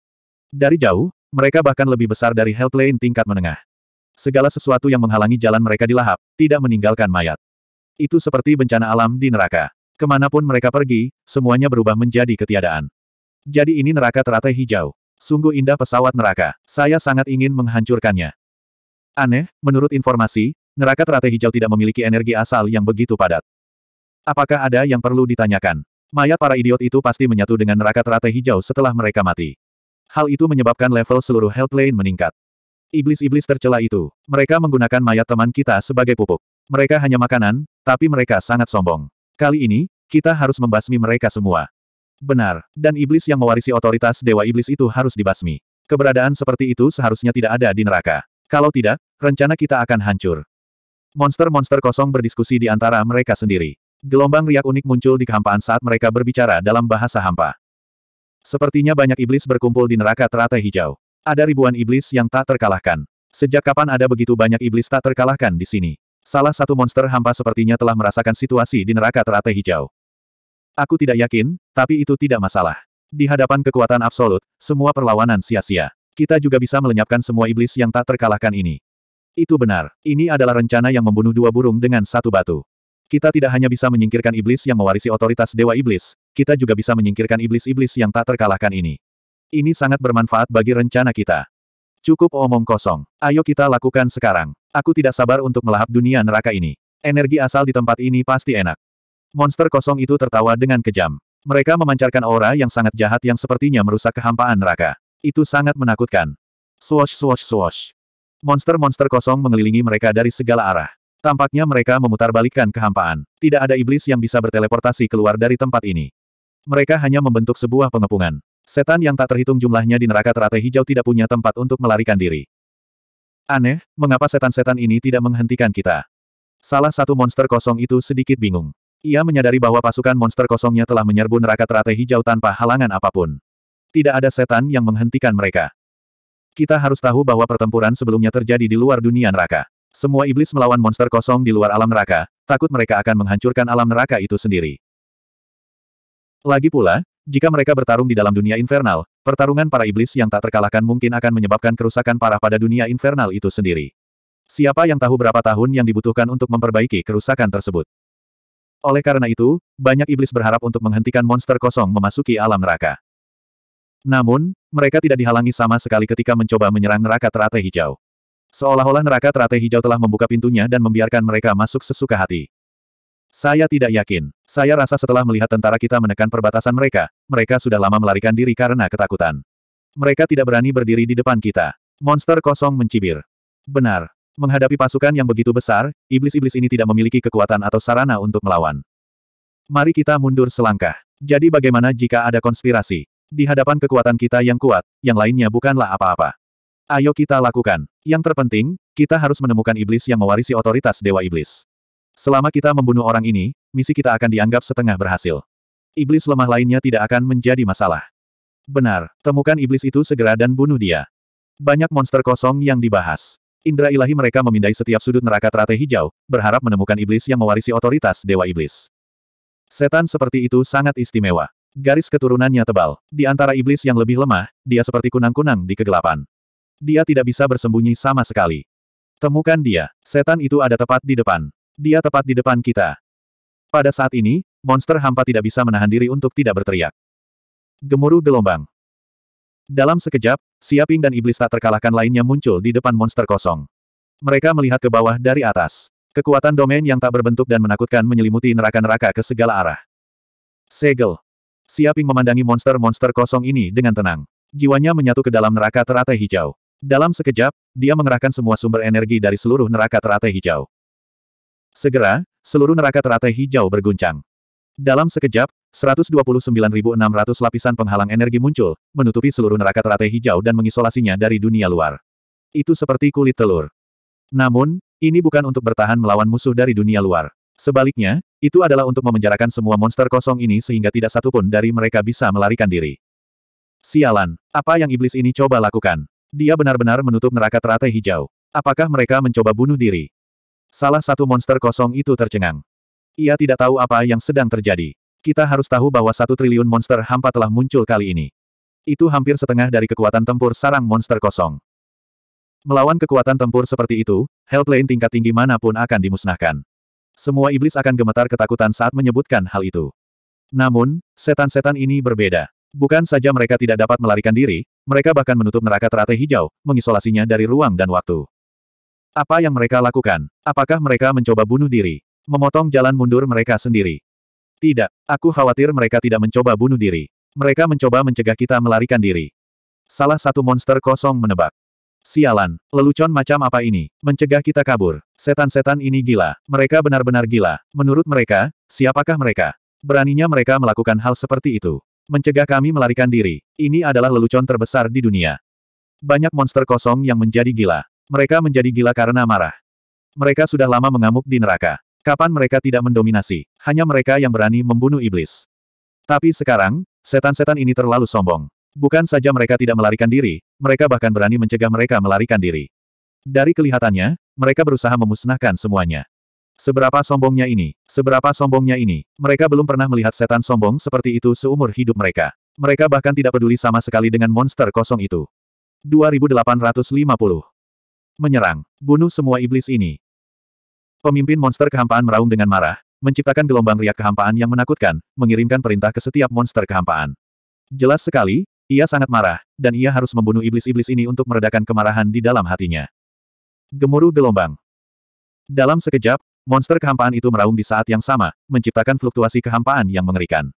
Dari jauh, mereka bahkan lebih besar dari Hellplane tingkat menengah. Segala sesuatu yang menghalangi jalan mereka dilahap, tidak meninggalkan mayat. Itu seperti bencana alam di neraka. Kemanapun mereka pergi, semuanya berubah menjadi ketiadaan. Jadi ini neraka teratai hijau. Sungguh indah pesawat neraka. Saya sangat ingin menghancurkannya. Aneh, menurut informasi, Neraka teratai hijau tidak memiliki energi asal yang begitu padat. Apakah ada yang perlu ditanyakan? Mayat para idiot itu pasti menyatu dengan neraka teratai hijau setelah mereka mati. Hal itu menyebabkan level seluruh health Hellplane meningkat. Iblis-iblis tercela itu, mereka menggunakan mayat teman kita sebagai pupuk. Mereka hanya makanan, tapi mereka sangat sombong. Kali ini, kita harus membasmi mereka semua. Benar, dan iblis yang mewarisi otoritas Dewa Iblis itu harus dibasmi. Keberadaan seperti itu seharusnya tidak ada di neraka. Kalau tidak, rencana kita akan hancur. Monster-monster kosong berdiskusi di antara mereka sendiri. Gelombang riak unik muncul di kehampaan saat mereka berbicara dalam bahasa hampa. Sepertinya banyak iblis berkumpul di neraka teratai hijau. Ada ribuan iblis yang tak terkalahkan. Sejak kapan ada begitu banyak iblis tak terkalahkan di sini? Salah satu monster hampa sepertinya telah merasakan situasi di neraka teratai hijau. Aku tidak yakin, tapi itu tidak masalah. Di hadapan kekuatan absolut, semua perlawanan sia-sia. Kita juga bisa melenyapkan semua iblis yang tak terkalahkan ini. Itu benar. Ini adalah rencana yang membunuh dua burung dengan satu batu. Kita tidak hanya bisa menyingkirkan iblis yang mewarisi otoritas Dewa Iblis, kita juga bisa menyingkirkan iblis-iblis yang tak terkalahkan ini. Ini sangat bermanfaat bagi rencana kita. Cukup omong kosong. Ayo kita lakukan sekarang. Aku tidak sabar untuk melahap dunia neraka ini. Energi asal di tempat ini pasti enak. Monster kosong itu tertawa dengan kejam. Mereka memancarkan aura yang sangat jahat yang sepertinya merusak kehampaan neraka. Itu sangat menakutkan. Swash swash swash. Monster-monster kosong mengelilingi mereka dari segala arah. Tampaknya mereka memutarbalikkan kehampaan. Tidak ada iblis yang bisa berteleportasi keluar dari tempat ini. Mereka hanya membentuk sebuah pengepungan. Setan yang tak terhitung jumlahnya di neraka teratai hijau tidak punya tempat untuk melarikan diri. Aneh, mengapa setan-setan ini tidak menghentikan kita? Salah satu monster kosong itu sedikit bingung. Ia menyadari bahwa pasukan monster kosongnya telah menyerbu neraka teratai hijau tanpa halangan apapun. Tidak ada setan yang menghentikan mereka. Kita harus tahu bahwa pertempuran sebelumnya terjadi di luar dunia neraka. Semua iblis melawan monster kosong di luar alam neraka, takut mereka akan menghancurkan alam neraka itu sendiri. Lagi pula, jika mereka bertarung di dalam dunia infernal, pertarungan para iblis yang tak terkalahkan mungkin akan menyebabkan kerusakan parah pada dunia infernal itu sendiri. Siapa yang tahu berapa tahun yang dibutuhkan untuk memperbaiki kerusakan tersebut? Oleh karena itu, banyak iblis berharap untuk menghentikan monster kosong memasuki alam neraka. Namun, mereka tidak dihalangi sama sekali ketika mencoba menyerang neraka teratai hijau. Seolah-olah neraka teratai hijau telah membuka pintunya dan membiarkan mereka masuk sesuka hati. Saya tidak yakin. Saya rasa setelah melihat tentara kita menekan perbatasan mereka, mereka sudah lama melarikan diri karena ketakutan. Mereka tidak berani berdiri di depan kita. Monster kosong mencibir. Benar. Menghadapi pasukan yang begitu besar, iblis-iblis ini tidak memiliki kekuatan atau sarana untuk melawan. Mari kita mundur selangkah. Jadi bagaimana jika ada konspirasi? Di hadapan kekuatan kita yang kuat, yang lainnya bukanlah apa-apa. Ayo kita lakukan. Yang terpenting, kita harus menemukan iblis yang mewarisi otoritas Dewa Iblis. Selama kita membunuh orang ini, misi kita akan dianggap setengah berhasil. Iblis lemah lainnya tidak akan menjadi masalah. Benar, temukan iblis itu segera dan bunuh dia. Banyak monster kosong yang dibahas. Indra ilahi mereka memindai setiap sudut neraka teratai hijau, berharap menemukan iblis yang mewarisi otoritas Dewa Iblis. Setan seperti itu sangat istimewa. Garis keturunannya tebal. Di antara iblis yang lebih lemah, dia seperti kunang-kunang di kegelapan. Dia tidak bisa bersembunyi sama sekali. Temukan dia. Setan itu ada tepat di depan. Dia tepat di depan kita. Pada saat ini, monster hampa tidak bisa menahan diri untuk tidak berteriak. Gemuruh gelombang. Dalam sekejap, Siaping dan iblis tak terkalahkan lainnya muncul di depan monster kosong. Mereka melihat ke bawah dari atas. Kekuatan domain yang tak berbentuk dan menakutkan menyelimuti neraka-neraka ke segala arah. Segel. Siaping memandangi monster-monster kosong ini dengan tenang. Jiwanya menyatu ke dalam neraka teratai hijau. Dalam sekejap, dia mengerahkan semua sumber energi dari seluruh neraka teratai hijau. Segera, seluruh neraka teratai hijau berguncang. Dalam sekejap, 129.600 lapisan penghalang energi muncul, menutupi seluruh neraka teratai hijau dan mengisolasinya dari dunia luar. Itu seperti kulit telur. Namun, ini bukan untuk bertahan melawan musuh dari dunia luar. Sebaliknya, itu adalah untuk memenjarakan semua monster kosong ini sehingga tidak satupun dari mereka bisa melarikan diri. Sialan, apa yang iblis ini coba lakukan? Dia benar-benar menutup neraka teratai hijau. Apakah mereka mencoba bunuh diri? Salah satu monster kosong itu tercengang. Ia tidak tahu apa yang sedang terjadi. Kita harus tahu bahwa satu triliun monster hampa telah muncul kali ini. Itu hampir setengah dari kekuatan tempur sarang monster kosong. Melawan kekuatan tempur seperti itu, Hellplane tingkat tinggi manapun akan dimusnahkan. Semua iblis akan gemetar ketakutan saat menyebutkan hal itu. Namun, setan-setan ini berbeda. Bukan saja mereka tidak dapat melarikan diri, mereka bahkan menutup neraka teratai hijau, mengisolasinya dari ruang dan waktu. Apa yang mereka lakukan? Apakah mereka mencoba bunuh diri? Memotong jalan mundur mereka sendiri? Tidak, aku khawatir mereka tidak mencoba bunuh diri. Mereka mencoba mencegah kita melarikan diri. Salah satu monster kosong menebak. Sialan, lelucon macam apa ini, mencegah kita kabur. Setan-setan ini gila, mereka benar-benar gila. Menurut mereka, siapakah mereka? Beraninya mereka melakukan hal seperti itu. Mencegah kami melarikan diri, ini adalah lelucon terbesar di dunia. Banyak monster kosong yang menjadi gila. Mereka menjadi gila karena marah. Mereka sudah lama mengamuk di neraka. Kapan mereka tidak mendominasi, hanya mereka yang berani membunuh iblis. Tapi sekarang, setan-setan ini terlalu sombong. Bukan saja mereka tidak melarikan diri, mereka bahkan berani mencegah mereka melarikan diri. Dari kelihatannya, mereka berusaha memusnahkan semuanya. Seberapa sombongnya ini, seberapa sombongnya ini, mereka belum pernah melihat setan sombong seperti itu seumur hidup mereka. Mereka bahkan tidak peduli sama sekali dengan monster kosong itu. 2850. Menyerang, bunuh semua iblis ini. Pemimpin monster kehampaan meraung dengan marah, menciptakan gelombang riak kehampaan yang menakutkan, mengirimkan perintah ke setiap monster kehampaan. Jelas sekali, ia sangat marah, dan ia harus membunuh iblis-iblis ini untuk meredakan kemarahan di dalam hatinya. Gemuruh gelombang. Dalam sekejap, monster kehampaan itu meraung di saat yang sama, menciptakan fluktuasi kehampaan yang mengerikan.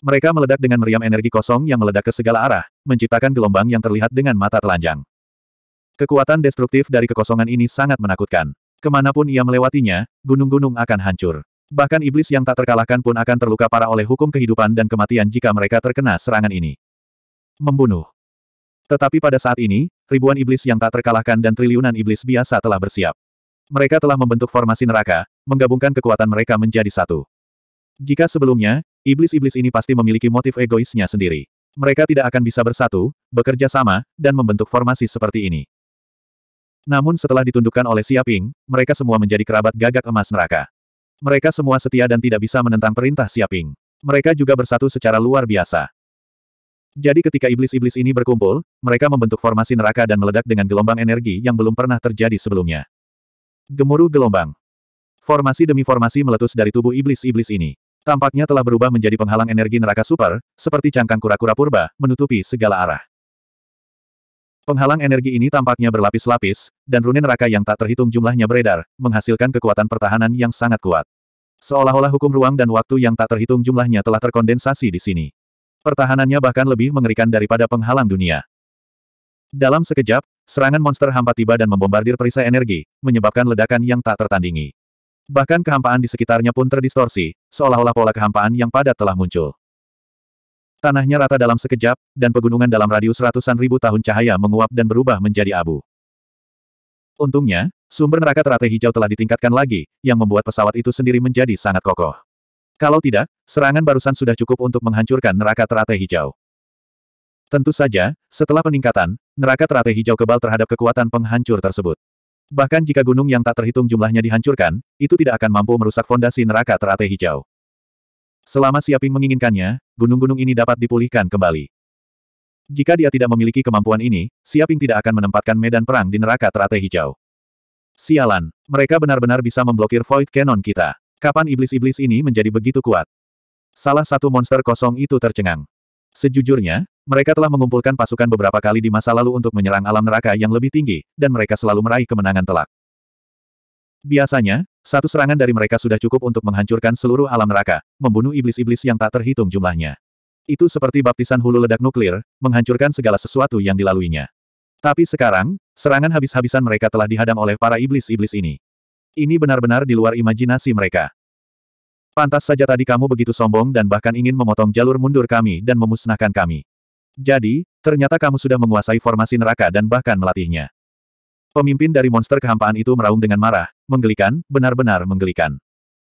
Mereka meledak dengan meriam energi kosong yang meledak ke segala arah, menciptakan gelombang yang terlihat dengan mata telanjang. Kekuatan destruktif dari kekosongan ini sangat menakutkan. Kemanapun ia melewatinya, gunung-gunung akan hancur. Bahkan iblis yang tak terkalahkan pun akan terluka parah oleh hukum kehidupan dan kematian jika mereka terkena serangan ini membunuh. Tetapi pada saat ini, ribuan iblis yang tak terkalahkan dan triliunan iblis biasa telah bersiap. Mereka telah membentuk formasi neraka, menggabungkan kekuatan mereka menjadi satu. Jika sebelumnya, iblis-iblis ini pasti memiliki motif egoisnya sendiri. Mereka tidak akan bisa bersatu, bekerja sama, dan membentuk formasi seperti ini. Namun setelah ditundukkan oleh Siaping, mereka semua menjadi kerabat gagak emas neraka. Mereka semua setia dan tidak bisa menentang perintah Siaping. Mereka juga bersatu secara luar biasa. Jadi ketika iblis-iblis ini berkumpul, mereka membentuk formasi neraka dan meledak dengan gelombang energi yang belum pernah terjadi sebelumnya. Gemuruh gelombang. Formasi demi formasi meletus dari tubuh iblis-iblis ini. Tampaknya telah berubah menjadi penghalang energi neraka super, seperti cangkang kura-kura purba, menutupi segala arah. Penghalang energi ini tampaknya berlapis-lapis, dan rune neraka yang tak terhitung jumlahnya beredar, menghasilkan kekuatan pertahanan yang sangat kuat. Seolah-olah hukum ruang dan waktu yang tak terhitung jumlahnya telah terkondensasi di sini. Pertahanannya bahkan lebih mengerikan daripada penghalang dunia. Dalam sekejap, serangan monster hampa tiba dan membombardir perisai energi, menyebabkan ledakan yang tak tertandingi. Bahkan kehampaan di sekitarnya pun terdistorsi, seolah-olah pola kehampaan yang padat telah muncul. Tanahnya rata dalam sekejap, dan pegunungan dalam radius ratusan ribu tahun cahaya menguap dan berubah menjadi abu. Untungnya, sumber neraka teratai hijau telah ditingkatkan lagi, yang membuat pesawat itu sendiri menjadi sangat kokoh. Kalau tidak, serangan barusan sudah cukup untuk menghancurkan neraka teratai hijau. Tentu saja, setelah peningkatan, neraka teratai hijau kebal terhadap kekuatan penghancur tersebut. Bahkan jika gunung yang tak terhitung jumlahnya dihancurkan, itu tidak akan mampu merusak fondasi neraka teratai hijau. Selama Siaping menginginkannya, gunung-gunung ini dapat dipulihkan kembali. Jika dia tidak memiliki kemampuan ini, Siaping tidak akan menempatkan medan perang di neraka teratai hijau. Sialan, mereka benar-benar bisa memblokir Void Cannon kita. Kapan iblis-iblis ini menjadi begitu kuat? Salah satu monster kosong itu tercengang. Sejujurnya, mereka telah mengumpulkan pasukan beberapa kali di masa lalu untuk menyerang alam neraka yang lebih tinggi, dan mereka selalu meraih kemenangan telak. Biasanya, satu serangan dari mereka sudah cukup untuk menghancurkan seluruh alam neraka, membunuh iblis-iblis yang tak terhitung jumlahnya. Itu seperti baptisan hulu ledak nuklir, menghancurkan segala sesuatu yang dilaluinya. Tapi sekarang, serangan habis-habisan mereka telah dihadang oleh para iblis-iblis ini. Ini benar-benar di luar imajinasi mereka. Pantas saja tadi kamu begitu sombong dan bahkan ingin memotong jalur mundur kami dan memusnahkan kami. Jadi, ternyata kamu sudah menguasai formasi neraka dan bahkan melatihnya. Pemimpin dari monster kehampaan itu meraung dengan marah, menggelikan, benar-benar menggelikan.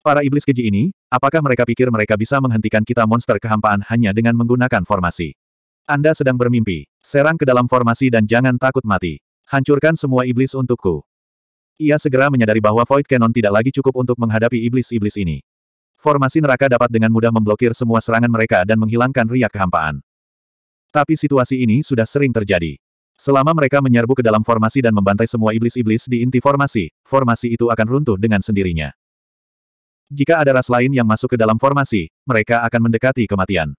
Para iblis keji ini, apakah mereka pikir mereka bisa menghentikan kita monster kehampaan hanya dengan menggunakan formasi? Anda sedang bermimpi. Serang ke dalam formasi dan jangan takut mati. Hancurkan semua iblis untukku. Ia segera menyadari bahwa Void Cannon tidak lagi cukup untuk menghadapi iblis-iblis ini. Formasi neraka dapat dengan mudah memblokir semua serangan mereka dan menghilangkan riak kehampaan. Tapi situasi ini sudah sering terjadi. Selama mereka menyerbu ke dalam formasi dan membantai semua iblis-iblis di inti formasi, formasi itu akan runtuh dengan sendirinya. Jika ada ras lain yang masuk ke dalam formasi, mereka akan mendekati kematian.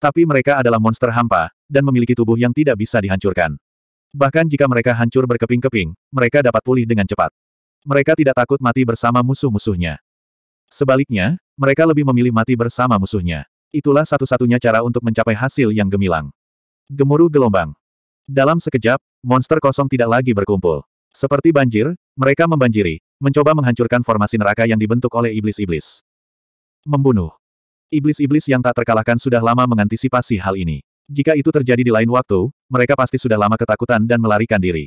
Tapi mereka adalah monster hampa, dan memiliki tubuh yang tidak bisa dihancurkan. Bahkan jika mereka hancur berkeping-keping, mereka dapat pulih dengan cepat. Mereka tidak takut mati bersama musuh-musuhnya. Sebaliknya, mereka lebih memilih mati bersama musuhnya. Itulah satu-satunya cara untuk mencapai hasil yang gemilang. Gemuruh gelombang. Dalam sekejap, monster kosong tidak lagi berkumpul. Seperti banjir, mereka membanjiri, mencoba menghancurkan formasi neraka yang dibentuk oleh iblis-iblis. Membunuh. Iblis-iblis yang tak terkalahkan sudah lama mengantisipasi hal ini. Jika itu terjadi di lain waktu, mereka pasti sudah lama ketakutan dan melarikan diri.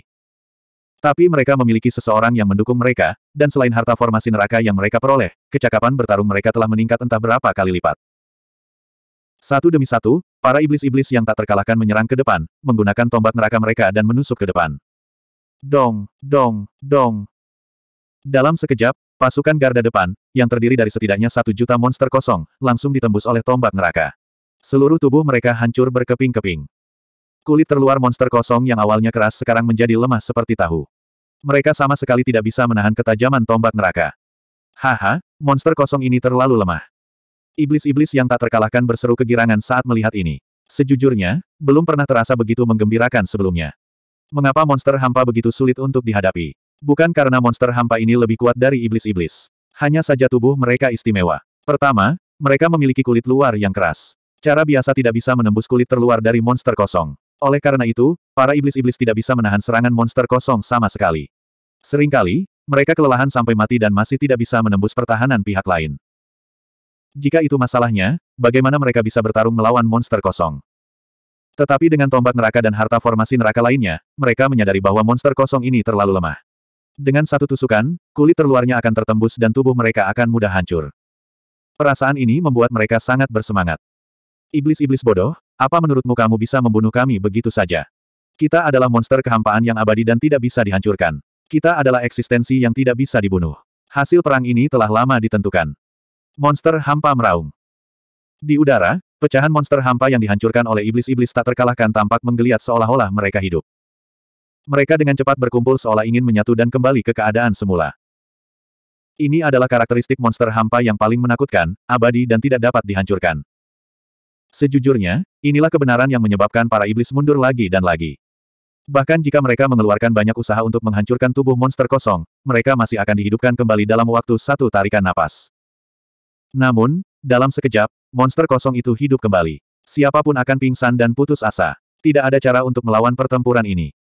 Tapi mereka memiliki seseorang yang mendukung mereka, dan selain harta formasi neraka yang mereka peroleh, kecakapan bertarung mereka telah meningkat entah berapa kali lipat. Satu demi satu, para iblis-iblis yang tak terkalahkan menyerang ke depan, menggunakan tombak neraka mereka dan menusuk ke depan. Dong, dong, dong. Dalam sekejap, pasukan garda depan, yang terdiri dari setidaknya satu juta monster kosong, langsung ditembus oleh tombak neraka. Seluruh tubuh mereka hancur berkeping-keping. Kulit terluar monster kosong yang awalnya keras sekarang menjadi lemah seperti tahu. Mereka sama sekali tidak bisa menahan ketajaman tombak neraka. Haha, monster kosong ini terlalu lemah. Iblis-iblis yang tak terkalahkan berseru kegirangan saat melihat ini. Sejujurnya, belum pernah terasa begitu menggembirakan sebelumnya. Mengapa monster hampa begitu sulit untuk dihadapi? Bukan karena monster hampa ini lebih kuat dari iblis-iblis. Hanya saja tubuh mereka istimewa. Pertama, mereka memiliki kulit luar yang keras. Cara biasa tidak bisa menembus kulit terluar dari monster kosong. Oleh karena itu, para iblis-iblis tidak bisa menahan serangan monster kosong sama sekali. Seringkali, mereka kelelahan sampai mati dan masih tidak bisa menembus pertahanan pihak lain. Jika itu masalahnya, bagaimana mereka bisa bertarung melawan monster kosong? Tetapi dengan tombak neraka dan harta formasi neraka lainnya, mereka menyadari bahwa monster kosong ini terlalu lemah. Dengan satu tusukan, kulit terluarnya akan tertembus dan tubuh mereka akan mudah hancur. Perasaan ini membuat mereka sangat bersemangat. Iblis-iblis bodoh, apa menurutmu kamu bisa membunuh kami begitu saja? Kita adalah monster kehampaan yang abadi dan tidak bisa dihancurkan. Kita adalah eksistensi yang tidak bisa dibunuh. Hasil perang ini telah lama ditentukan. Monster hampa meraung. Di udara, pecahan monster hampa yang dihancurkan oleh iblis-iblis tak terkalahkan tampak menggeliat seolah-olah mereka hidup. Mereka dengan cepat berkumpul seolah ingin menyatu dan kembali ke keadaan semula. Ini adalah karakteristik monster hampa yang paling menakutkan, abadi dan tidak dapat dihancurkan. Sejujurnya, inilah kebenaran yang menyebabkan para iblis mundur lagi dan lagi. Bahkan jika mereka mengeluarkan banyak usaha untuk menghancurkan tubuh monster kosong, mereka masih akan dihidupkan kembali dalam waktu satu tarikan napas. Namun, dalam sekejap, monster kosong itu hidup kembali. Siapapun akan pingsan dan putus asa. Tidak ada cara untuk melawan pertempuran ini.